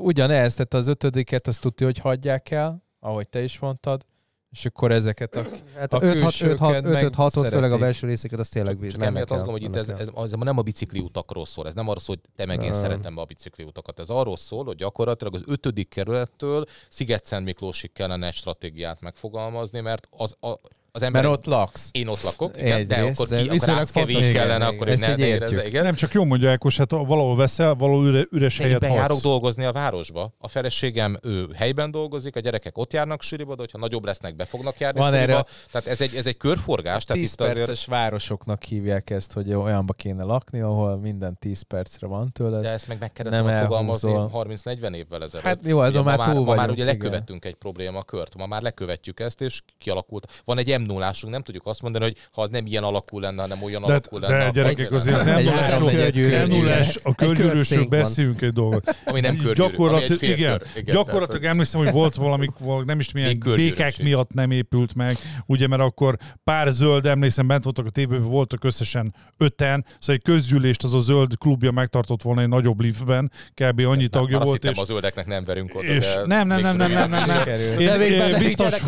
ugyanez, tehát az ötödiket azt tudja, hogy hagyják el, ahogy te is mondtad, és akkor ezeket a, hát a 5-6-ot, főleg a belső részeket, az tényleg bír. Csak emiatt azt gondolom, hogy itt ez, ez, ez, nem a bicikli utakról szól, ez nem arról szól, hogy te meg én nem. szeretem be a bicikli utakat. Ez arról szól, hogy gyakorlatilag az ötödik kerülettől Sziget-Szent Miklósig kellene egy stratégiát megfogalmazni, mert az, a, az ember... Mert ott laksz. Én ott lakok, igen, Egyrészt, de akkor ki, akkor átkevés kellene, igen, akkor én ne, így Igen. Nem csak jó mondja Ákos, hát valahol veszel, valahol üres, üres helyet én bejárok dolgozni a városba. A feleségem ő helyben dolgozik, a gyerekek ott járnak sűriba, de hogyha nagyobb lesznek, be fognak járni Van Erre. Tehát ez egy, ez egy körforgás. Tehát 10 perces azért... városoknak hívják ezt, hogy olyanba kéne lakni, ahol minden 10 percre van tőled. De ezt meg meg kellett volna fogalmazni 30-40 évvel ezelőtt. Hát jó, ez már túl Ma már ugye lekövettünk egy problémakört, ma már lekövetjük ezt, és kialakult. Van egy nullásunk, nem tudjuk azt mondani, hogy ha az nem ilyen alakul lenne, hanem olyan de, alakul de lenne. De gyerekek, azért az Nullás a körgyűrűsről beszélünk egy dolgot. Ami nem körgyűrű, gyakorlat, ami igen, igen, gyakorlatilag emlékszem, hogy volt valami, nem is milyen békák miatt nem épült meg, ugye, mert akkor pár zöld, emlékszem, bent voltak a tévében, voltak összesen öten, szóval egy közgyűlést az a zöld klubja megtartott volna egy nagyobb liftben, kb. annyi tagja volt. És, a zöldeknek nem verünk oda. És nem, nem, nem, nem, nem, nem, nem. Biztos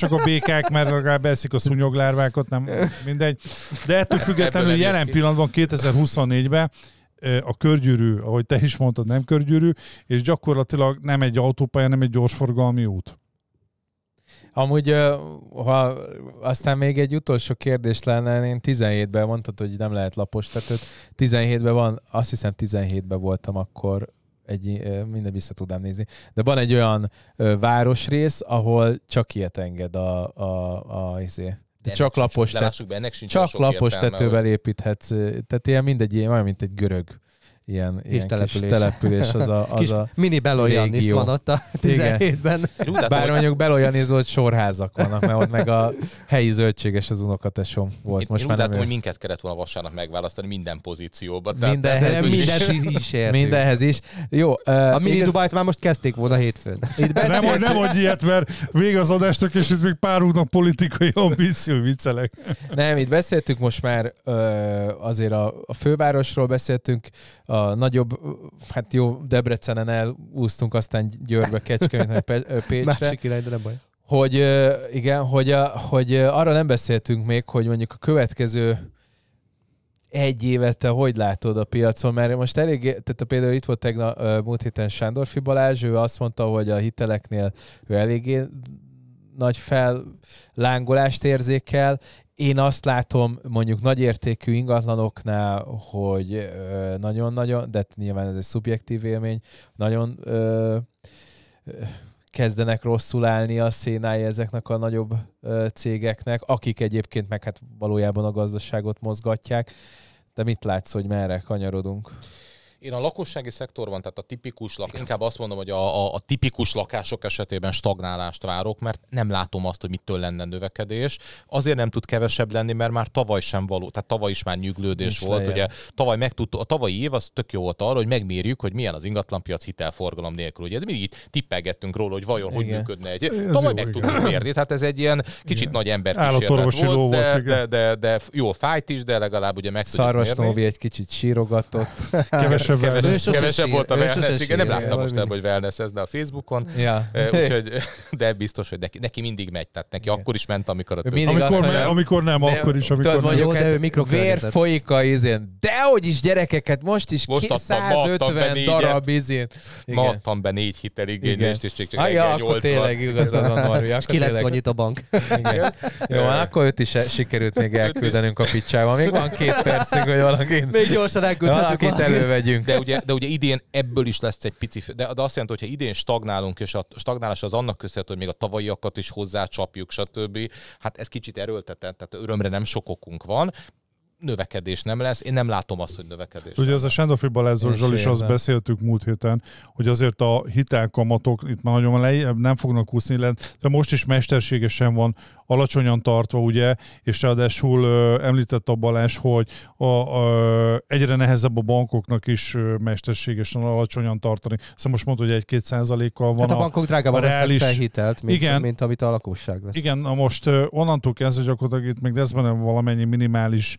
nem, a békák, mert nem, eszik a szúnyoglárvákat, nem mindegy. De ettől függetlenül jelen pillanatban 2024-ben a körgyűrű, ahogy te is mondtad, nem körgyűrű, és gyakorlatilag nem egy autópálya, nem egy gyorsforgalmi út. Amúgy, ha aztán még egy utolsó kérdés lenne, én 17-ben mondtad, hogy nem lehet lapos tetőt. 17-ben van, azt hiszem 17-ben voltam akkor egy, minden vissza tudnám nézni. De van egy olyan városrész, ahol csak ilyet enged a, a, a, a izé. De csak lapos, sincs, te, be, sincs csak lapos értelme, tetővel hogy... építhetsz. Tehát ilyen mindegy, ilyen, olyan, mint egy görög ilyen, kis ilyen település. Kis település az a, az kis a mini Belojanis van ott a 17-ben. Bár mondjuk Belojanis volt sorházak vannak, mert ott meg a helyi zöldséges az unokatesom volt. Én, Most én már látom, hogy minket kellett volna vasárnap megválasztani minden pozícióba. mindenhez is, is, is Mindenhez is. Jó, uh, a mini igaz... Dubájt már most kezdték volna hétfőn. Itt Nem hogy nem mondj ilyet, mert vég az adástok és itt még pár úrnak politikai ambíció viccelek. Nem, itt beszéltünk most már uh, azért a, a fővárosról beszéltünk, a a nagyobb, hát jó, Debrecenen elúsztunk, aztán Győrbe, Kecskemét, vagy Pécsre. Másik irány, de nem baj. Hogy igen, hogy, a, hogy arra nem beszéltünk még, hogy mondjuk a következő egy évet te hogy látod a piacon? Mert most elég, tehát például itt volt tegnap múlt héten Sándorfi Balázs, ő azt mondta, hogy a hiteleknél ő eléggé nagy fellángolást érzékel. Én azt látom mondjuk nagyértékű ingatlanoknál, hogy nagyon-nagyon, de nyilván ez egy szubjektív élmény, nagyon ö, ö, kezdenek rosszul állni a szénái ezeknek a nagyobb ö, cégeknek, akik egyébként meg hát valójában a gazdaságot mozgatják. De mit látsz, hogy merre kanyarodunk? Én a lakossági szektorban, tehát a tipikus lak, inkább azt mondom, hogy a, a, a tipikus lakások esetében stagnálást várok, mert nem látom azt, hogy mitől lenne növekedés. Azért nem tud kevesebb lenni, mert már tavaly sem való, tehát tavaly is már nyüglődés Nincs volt. Lejjel. Ugye tavaly meg a tavalyi év az tök jó volt arra, hogy megmérjük, hogy milyen az ingatlanpiac hitelforgalom nélkül. Ugye mi így tippelgettünk róla, hogy vajon igen. hogy működne egy. Ez tavaly jó, meg tudtuk mérni, tehát ez egy ilyen kicsit igen. nagy ember volt, volt de, de, de, de, jó, fájt is, de legalább ugye meg Szarvas Novi egy kicsit sírogatott. Keves kevesebb, kevesebb, kevesebb volt a wellness, igen, nem láttam most ebben, hogy wellness ez, de a Facebookon, ja. úgyhogy, de biztos, hogy neki, neki mindig megy, tehát neki akkor is ment, amikor a többi. Amikor, me, amikor nem, akkor is, amikor tudod, mondjuk, nem. Hát de ő vér folyik a izén. Dehogy is gyerekeket, most is most 150 darab izén. Ma adtam be négy hiteligényést, és csak 80. Akkor tényleg igazad van, Marvi. És kilenc annyit a bank. Jó, hát akkor őt is sikerült még elküldenünk a picsába. Még van két percig, hogy valakit, még gyorsan elküldhetjük valakit elővegyünk legyünk. De ugye, de ugye idén ebből is lesz egy pici, de, de azt jelenti, hogy ha idén stagnálunk, és a stagnálás az annak köszönhető, hogy még a tavalyiakat is hozzácsapjuk, stb. Hát ez kicsit erőltetett, tehát örömre nem sok okunk van, növekedés nem lesz. Én nem látom azt, hogy növekedés. Ugye ez a Sándorfi Balázsról is azt beszéltük múlt héten, hogy azért a hitelkamatok itt már nagyon lejjebb nem fognak úszni, de most is mesterségesen van alacsonyan tartva, ugye, és ráadásul említett a Balázs, hogy a, a, egyre nehezebb a bankoknak is mesterségesen alacsonyan tartani. Szóval most mondta, hogy egy-két százalékkal van hát a, a bankok drágában reális... felhitelt, mint, igen, mint amit a lakosság vesz. Igen, na most onnantól kezdve gyakorlatilag itt még lesz benne valamennyi minimális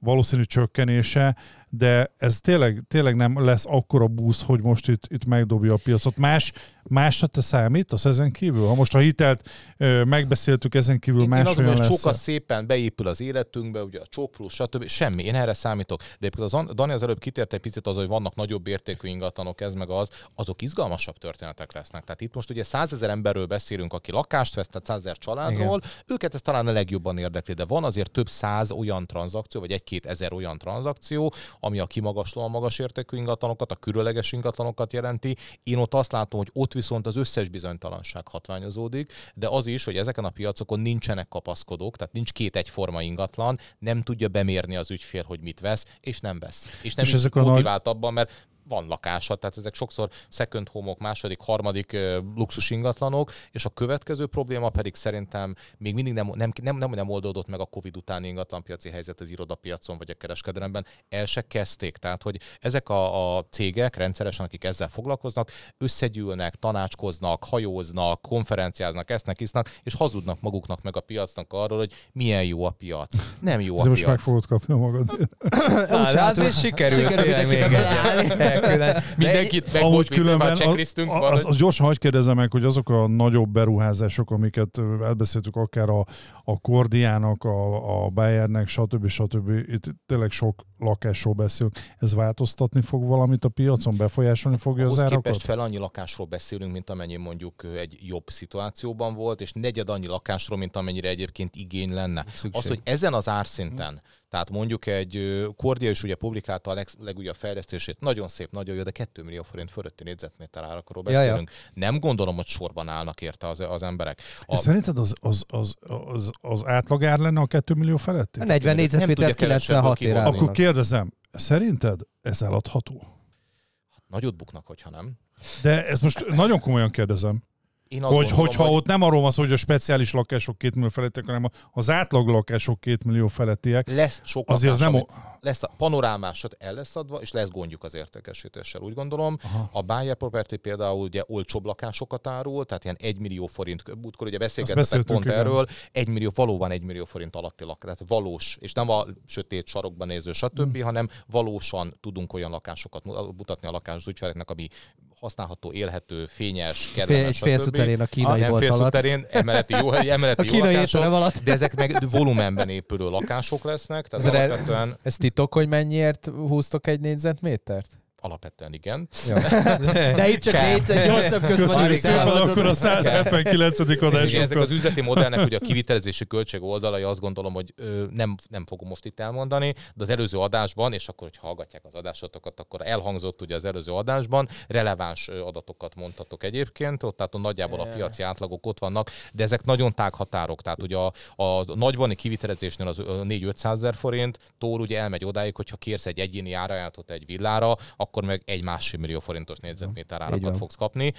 valószínű csökkenése, de ez tényleg, tényleg nem lesz akkora busz, hogy most itt, itt megdobja a piacot. Más, másra te az ezen kívül? Ha most a hitelt ö, megbeszéltük ezen kívül, más én azt mondom, hogy sokkal szépen beépül az életünkbe, ugye a csopról, stb. Semmi, én erre számítok. De egyébként az Dani az előbb kitért egy picit az, hogy vannak nagyobb értékű ingatlanok, ez meg az, azok izgalmasabb történetek lesznek. Tehát itt most ugye százezer emberről beszélünk, aki lakást vesz, tehát százezer családról, Igen. őket ez talán a legjobban érdekli, de van azért több száz olyan tranzakció, vagy egy-két ezer olyan tranzakció, ami a kimagaslóan magas értékű ingatlanokat, a különleges ingatlanokat jelenti. Én ott azt látom, hogy ott viszont az összes bizonytalanság hatványozódik, de az is, hogy ezeken a piacokon nincsenek kapaszkodók, tehát nincs két egyforma ingatlan, nem tudja bemérni az ügyfél, hogy mit vesz, és nem vesz. És nem és is ezek motiváltabban, mert van lakása, tehát ezek sokszor second homok, második, harmadik luxus ingatlanok, és a következő probléma pedig szerintem még mindig nem, nem, nem, nem, nem oldódott meg a Covid utáni ingatlanpiaci helyzet az irodapiacon vagy a kereskedelemben, el se kezdték. Tehát, hogy ezek a, a cégek rendszeresen, akik ezzel foglalkoznak, összegyűlnek, tanácskoznak, hajóznak, konferenciáznak, esznek, isznak, és hazudnak maguknak meg a piacnak arról, hogy milyen jó a piac. Nem jó Ez a most piac. most meg fogod kapni magad. Na, de azért sikerült, sikerült még mindenkit meg ahogy különben, a a, az, az, gyorsan hagyj kérdezem meg, hogy azok a nagyobb beruházások, amiket elbeszéltük akár a, a Kordiának, a, a Bayernnek, stb. stb. Itt tényleg sok lakásról beszélünk. Ez változtatni fog valamit a piacon? Befolyásolni fogja Ahhoz az árakat? képest fel annyi lakásról beszélünk, mint amennyi mondjuk egy jobb szituációban volt, és negyed annyi lakásról, mint amennyire egyébként igény lenne. Szükség. Az, hogy ezen az árszinten hm tehát mondjuk egy Kordia is ugye publikálta a leg, legújabb fejlesztését, nagyon szép, nagyon jó, de 2 millió forint fölötti négyzetméter árakról beszélünk. Ja, ja. Nem gondolom, hogy sorban állnak érte az, az emberek. A... szerinted az, az, az, az, az átlagár lenne a 2 millió feletti? 40 négyzetméter 96 ér. Akkor kérdezem, szerinted ez eladható? Hát nagyot buknak, hogyha nem. De ezt most nagyon komolyan kérdezem. Én azt hogy, gondolom, hogyha hogy... ott nem arról van szó, hogy a speciális lakások két millió felettiek, hanem az átlag lakások két millió felettiek. Lesz sok azért lakás, az nem... lesz a panorámásat el lesz adva, és lesz gondjuk az értékesítéssel, úgy gondolom. Aha. A Bayer Property például ugye olcsóbb lakásokat árul, tehát ilyen egy millió forint, útkor ugye beszélgetettek pont igen. erről, egy millió, valóban egy millió forint alatti lakás, tehát valós, és nem a sötét sarokban néző, stb., hmm. hanem valósan tudunk olyan lakásokat mutatni a lakás ügyfeleknek, ami használható, élhető, fényes, kellemes, Fél, Félszú terén a kínai ah, volt alatt. terén, emeleti jó, emeleti a jó lakások, alatt. de ezek meg volumenben épülő lakások lesznek. Tehát ez, alapvetően... ez titok, hogy mennyiért húztok egy négyzetmétert? Alapvetően igen. Ja. De itt csak 4 szem Köszönjük szépen, akkor a 179. adásunkat. Ezek az üzleti modellnek ugye a kivitelezési költség oldalai azt gondolom, hogy nem, nem fogom most itt elmondani, de az előző adásban, és akkor, hogy hallgatják az adásokat, akkor elhangzott ugye az előző adásban, releváns adatokat mondtatok egyébként, ott tehát nagyjából a piaci átlagok ott vannak, de ezek nagyon tág határok, tehát ugye a, a nagybani kivitelezésnél az 4-500 ezer tól ugye elmegy odáig, hogyha kérsz egy egyéni árajátot egy villára, a akkor meg egy másfél millió forintos négyzetméter árakat fogsz kapni.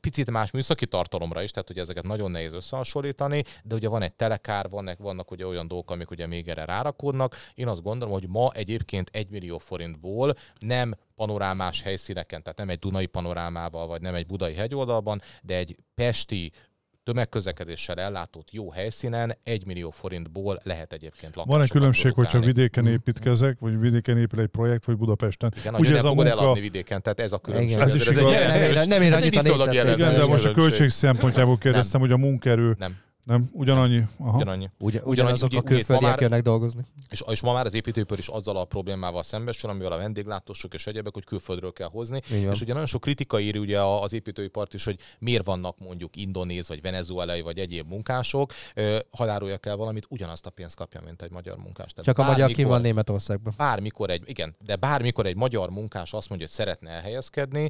Picit más műszaki tartalomra is, tehát ugye ezeket nagyon nehéz összehasonlítani, de ugye van egy telekár, vannak, vannak ugye olyan dolgok, amik ugye még erre rárakódnak. Én azt gondolom, hogy ma egyébként egy millió forintból nem panorámás helyszíneken, tehát nem egy Dunai panorámával, vagy nem egy budai hegyoldalban, de egy pesti tömegközlekedéssel ellátott jó helyszínen 1 millió forintból lehet egyébként lakni. van egy különbség, produkálni. hogyha vidéken építkezek, vagy vidéken épül egy projekt, vagy Budapesten? Igen, Ugye ez a munka... eladni vidéken, tehát ez a különbség. Igen, ez, ez is ez igaz. Egy nem, nem ér nem, nem, nem, de most a költség szempontjából kérdeztem, hogy a nem, nem. Nem? Ugyanannyi? Aha. Ugyanannyi. Ugyan, ugyanazok a külföldiek jönnek dolgozni. És, és ma már az építőipar is azzal a problémával szembesül, amivel a vendéglátósok és egyebek, hogy külföldről kell hozni. Igen. És ugye nagyon sok kritika ír, ugye az építőipart is, hogy miért vannak mondjuk indonéz, vagy venezuelai, vagy egyéb munkások, halároljak el valamit, ugyanazt a pénzt kapja, mint egy magyar munkás. Tehát Csak a magyar ki van Németországban. Bármikor egy, igen, de bármikor egy magyar munkás azt mondja, hogy szeretne elhelyezkedni,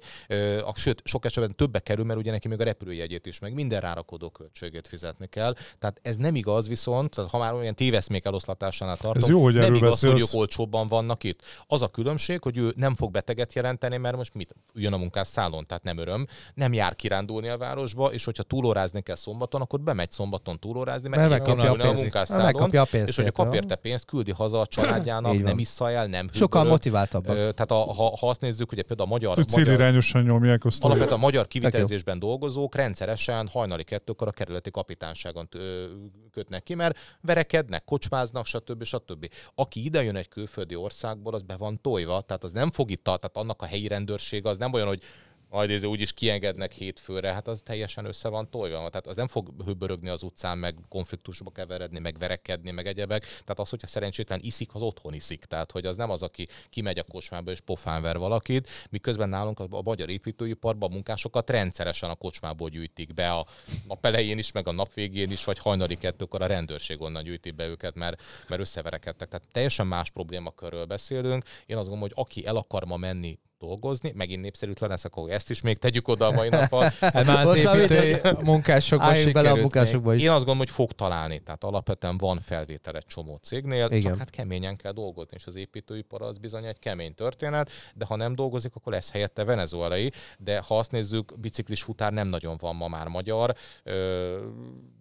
sőt, sok esetben többe kerül, mert ugye neki még a repülőjegyét is, meg minden rárakodó költségét fizetni kell el. Tehát ez nem igaz viszont, ha már olyan téveszmék eloszlatásánál tartom, ez jó, hogy nem igaz, hogy ők olcsóbban vannak itt. Az a különbség, hogy ő nem fog beteget jelenteni, mert most mit jön a munkás szállon, tehát nem öröm, nem jár kirándulni a városba, és hogyha túlórázni kell szombaton, akkor bemegy szombaton túlórázni, mert, megkapja, a, a munkás szállon, a pénzt. És hogyha kap érte pénzt, küldi haza a családjának, nem issza el, nem hűbörög. Sokkal motiváltabbak. Tehát a, ha, ha azt nézzük, ugye például a magyar... Tud célirányosan nyomják a magyar kivitelezésben dolgozók rendszeresen hajnali kettőkor a kerületi kapitányság Magyarországon kötnek ki, mert verekednek, kocsmáznak, stb. stb. Aki ide jön egy külföldi országból, az be van tojva, tehát az nem fog itt, tehát annak a helyi rendőrség az nem olyan, hogy majd ez úgyis kiengednek hétfőre, hát az teljesen össze van tojva. Tehát az nem fog hőbörögni az utcán, meg konfliktusba keveredni, meg verekedni, meg egyebek. Tehát az, hogyha szerencsétlen iszik, az otthon iszik. Tehát, hogy az nem az, aki kimegy a kocsmába és pofán ver valakit, miközben nálunk a magyar építőiparban a munkásokat rendszeresen a kocsmából gyűjtik be a nap elején is, meg a nap végén is, vagy hajnali kettőkor a rendőrség onnan gyűjti be őket, mert, mert összeverekedtek. Tehát teljesen más problémakörről beszélünk. Én azt gondolom, hogy aki el akar ma menni dolgozni, megint népszerűtlen lesz, akkor ezt is még tegyük oda a mai napon. Hát már az építő munkásokba bele a munkásokba is. Én azt gondolom, hogy fog találni, tehát alapvetően van felvétel egy csomó cégnél, Igen. csak hát keményen kell dolgozni, és az építőipar az bizony egy kemény történet, de ha nem dolgozik, akkor lesz helyette venezuelai, de ha azt nézzük, biciklis futár nem nagyon van ma már magyar, ö,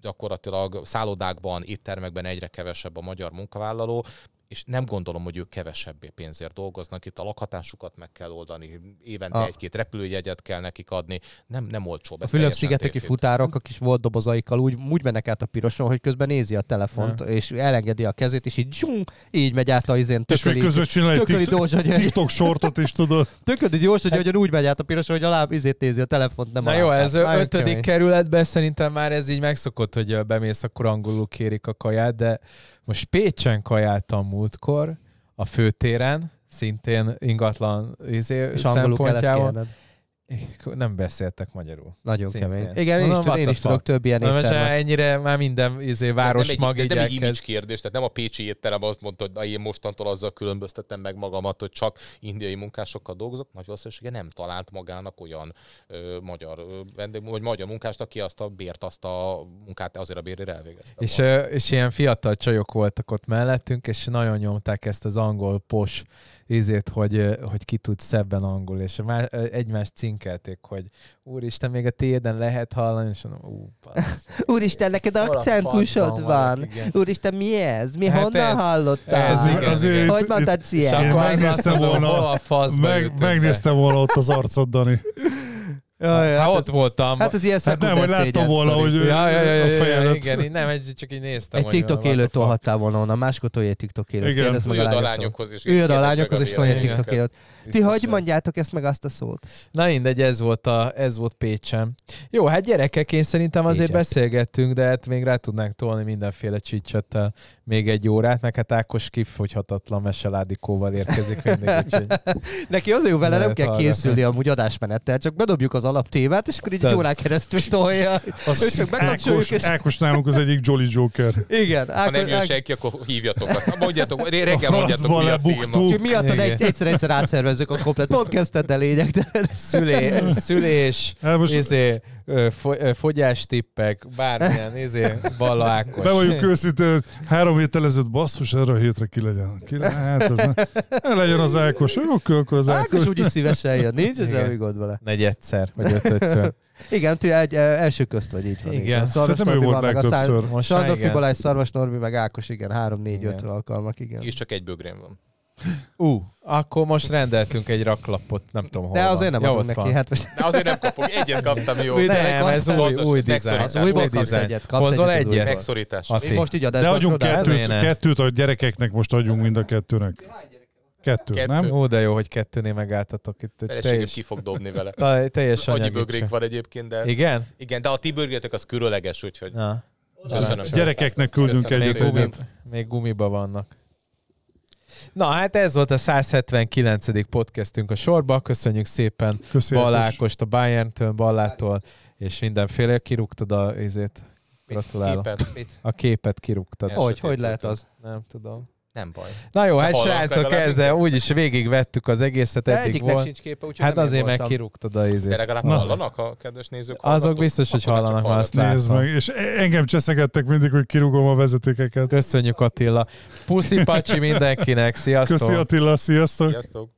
gyakorlatilag szállodákban, éttermekben egyre kevesebb a magyar munkavállaló, és nem gondolom, hogy ők kevesebbé pénzért dolgoznak. Itt a lakhatásukat meg kell oldani, évente a... egy-két repülőjegyet kell nekik adni. Nem, nem olcsó. A Fülöp-szigeteki futárok a kis volt dobozaikkal úgy, úgy mennek át a piroson, hogy közben nézi a telefont, ne. és elengedi a kezét, és így zsung, így megy át a izén. és még közben csinál egy TikTok, sortot is, tudod. Tököli gyors, hogy úgy megy át a piroson, hogy a láb izét nézi a telefont. Nem Na jó, ez ötödik kerületben szerintem már ez így megszokott, hogy bemész, akkor angolul kérik a kaját, de most Pécsen kajáltam múltkor, a főtéren, szintén ingatlan izé és szempontjából nem beszéltek magyarul. Nagyon Szintén. kemény. Igen, Mondom, én, is, én is tudok több ilyen Na, most ennyire már minden izé, város ez mag egy, ez nem egy kérdés, tehát nem a pécsi étterem azt mondta, hogy én mostantól azzal különböztettem meg magamat, hogy csak indiai munkásokkal dolgozok, nagy valószínűsége nem talált magának olyan ö, magyar vendég, vagy magyar munkást, aki azt a bért, azt a munkát azért a bérére elvégezte. És, ö, és ilyen fiatal csajok voltak ott mellettünk, és nagyon nyomták ezt az angol pos ízét, hogy, hogy ki tud szebben angol, és már egymást cinkelték, hogy úristen, még a tiéden lehet hallani, és mondom, ú, Úristen, neked akcentusod van. Igen. Úristen, mi ez? Mi hát honnan ez, hallottál? Ez, igen, igen. Hogy mondtad Cien? Megnéztem volna, meg, megnéztem volna ott az arcod, Dani ja, hát, hát ott ez, voltam. Hát ez ilyen hát nem, hogy láttam volna, hogy ja, ja, ja, ja, a fejedet. Igen, nem, egy, csak így néztem. Egy TikTok élő tolhattál volna onnan, máskor tolj egy TikTok élőt. Igen. Kérdez meg a lányokhoz is. Üljön a lányokhoz is tolj egy TikTok élőt. Ti hogy mondjátok ezt meg azt a szót? Na mindegy, ez volt, a, ez volt Pécsem. Jó, hát gyerekek, én szerintem azért beszélgettünk, de hát még rá tudnánk tolni mindenféle csicset eh, még egy órát, meg hát Ákos kifogyhatatlan meseládikóval érkezik mindig. Neki az jó, vele nem kell készülni amúgy adásmenettel, csak bedobjuk az alaptémát, és akkor így Te... egy órán keresztül tolja. Az ő csak Ákos, és... Ákos nálunk az egyik Jolly Joker. Igen. Ákos, ha nem jön senki, akkor hívjatok azt. Na, mondjátok, reggel mondjátok, mi a téma. Miatt miattad egy, egyszer-egyszer átszervezzük a komplet podcastet, de lényeg. Szülé, szülés, szülés, hát most izé, fogyástippek, bármilyen izé, Balla Ákos. De vagyunk őszintén, három héttel ezelőtt basszus, erre a hétre ki legyen. Ki le, hát ez ne, legyen az Ákos, jó, akkor az Ákos. Ákos úgyis szívesen jön, nincs ez semmi gond vele. Negyedszer, vagy ötödszer. Igen, ti egy, e, első közt vagy így van. Igen. igen. Szarvas Norbi volt meg a szár... Sándorfi Balázs, Szarvas Norbi, meg Ákos, igen, három, négy, öt alkalmak, igen. És csak egy bögrém van. Ú, uh, akkor most rendeltünk egy raklapot, nem tudom hol De van. azért nem ja, adom neki. Van. Hát most... De azért nem kapok, egyet kaptam, jó. Nem, nem ez új, új dizájn. Az új kapsz egyet, kapsz egyet. egyet. Megszorítás. Mi most így De adjunk kettőt, kettőt a gyerekeknek, most adjunk mind a kettőnek. Kettő, kettő, nem? Ó, de jó, hogy kettőnél megálltatok itt. Feleségem teljes... ki fog dobni vele. Ta, teljes Annyi bögrék van egyébként, de... Igen? Igen, de a ti bögrétek az különleges, úgyhogy... Na. Gyerekeknek küldünk egyet. még gumiba vannak. Na hát ez volt a 179. podcastünk a sorba. Köszönjük szépen Köszönjük. Balákost a Bayern-től, Ballától, és mindenféle kirúgtad a izét. Gratulálok. Képet, mit? A képet kirúgtad. Hogy, hogy lehet az? Nem tudom. Nem baj. Na jó, hát srácok, ezzel úgyis végigvettük az egészet. eddig egyiknek volt. sincs képe, úgyhogy Hát nem azért meg kirúgtad a izét. De legalább Na. hallanak a kedves nézők. Azok biztos, hogy hallanak, ha azt Nézd meg, és engem cseszegettek mindig, hogy kirúgom a vezetékeket. Köszönjük Attila. Puszi pacsi mindenkinek, sziasztok! Köszi Attila, sziasztok! sziasztok.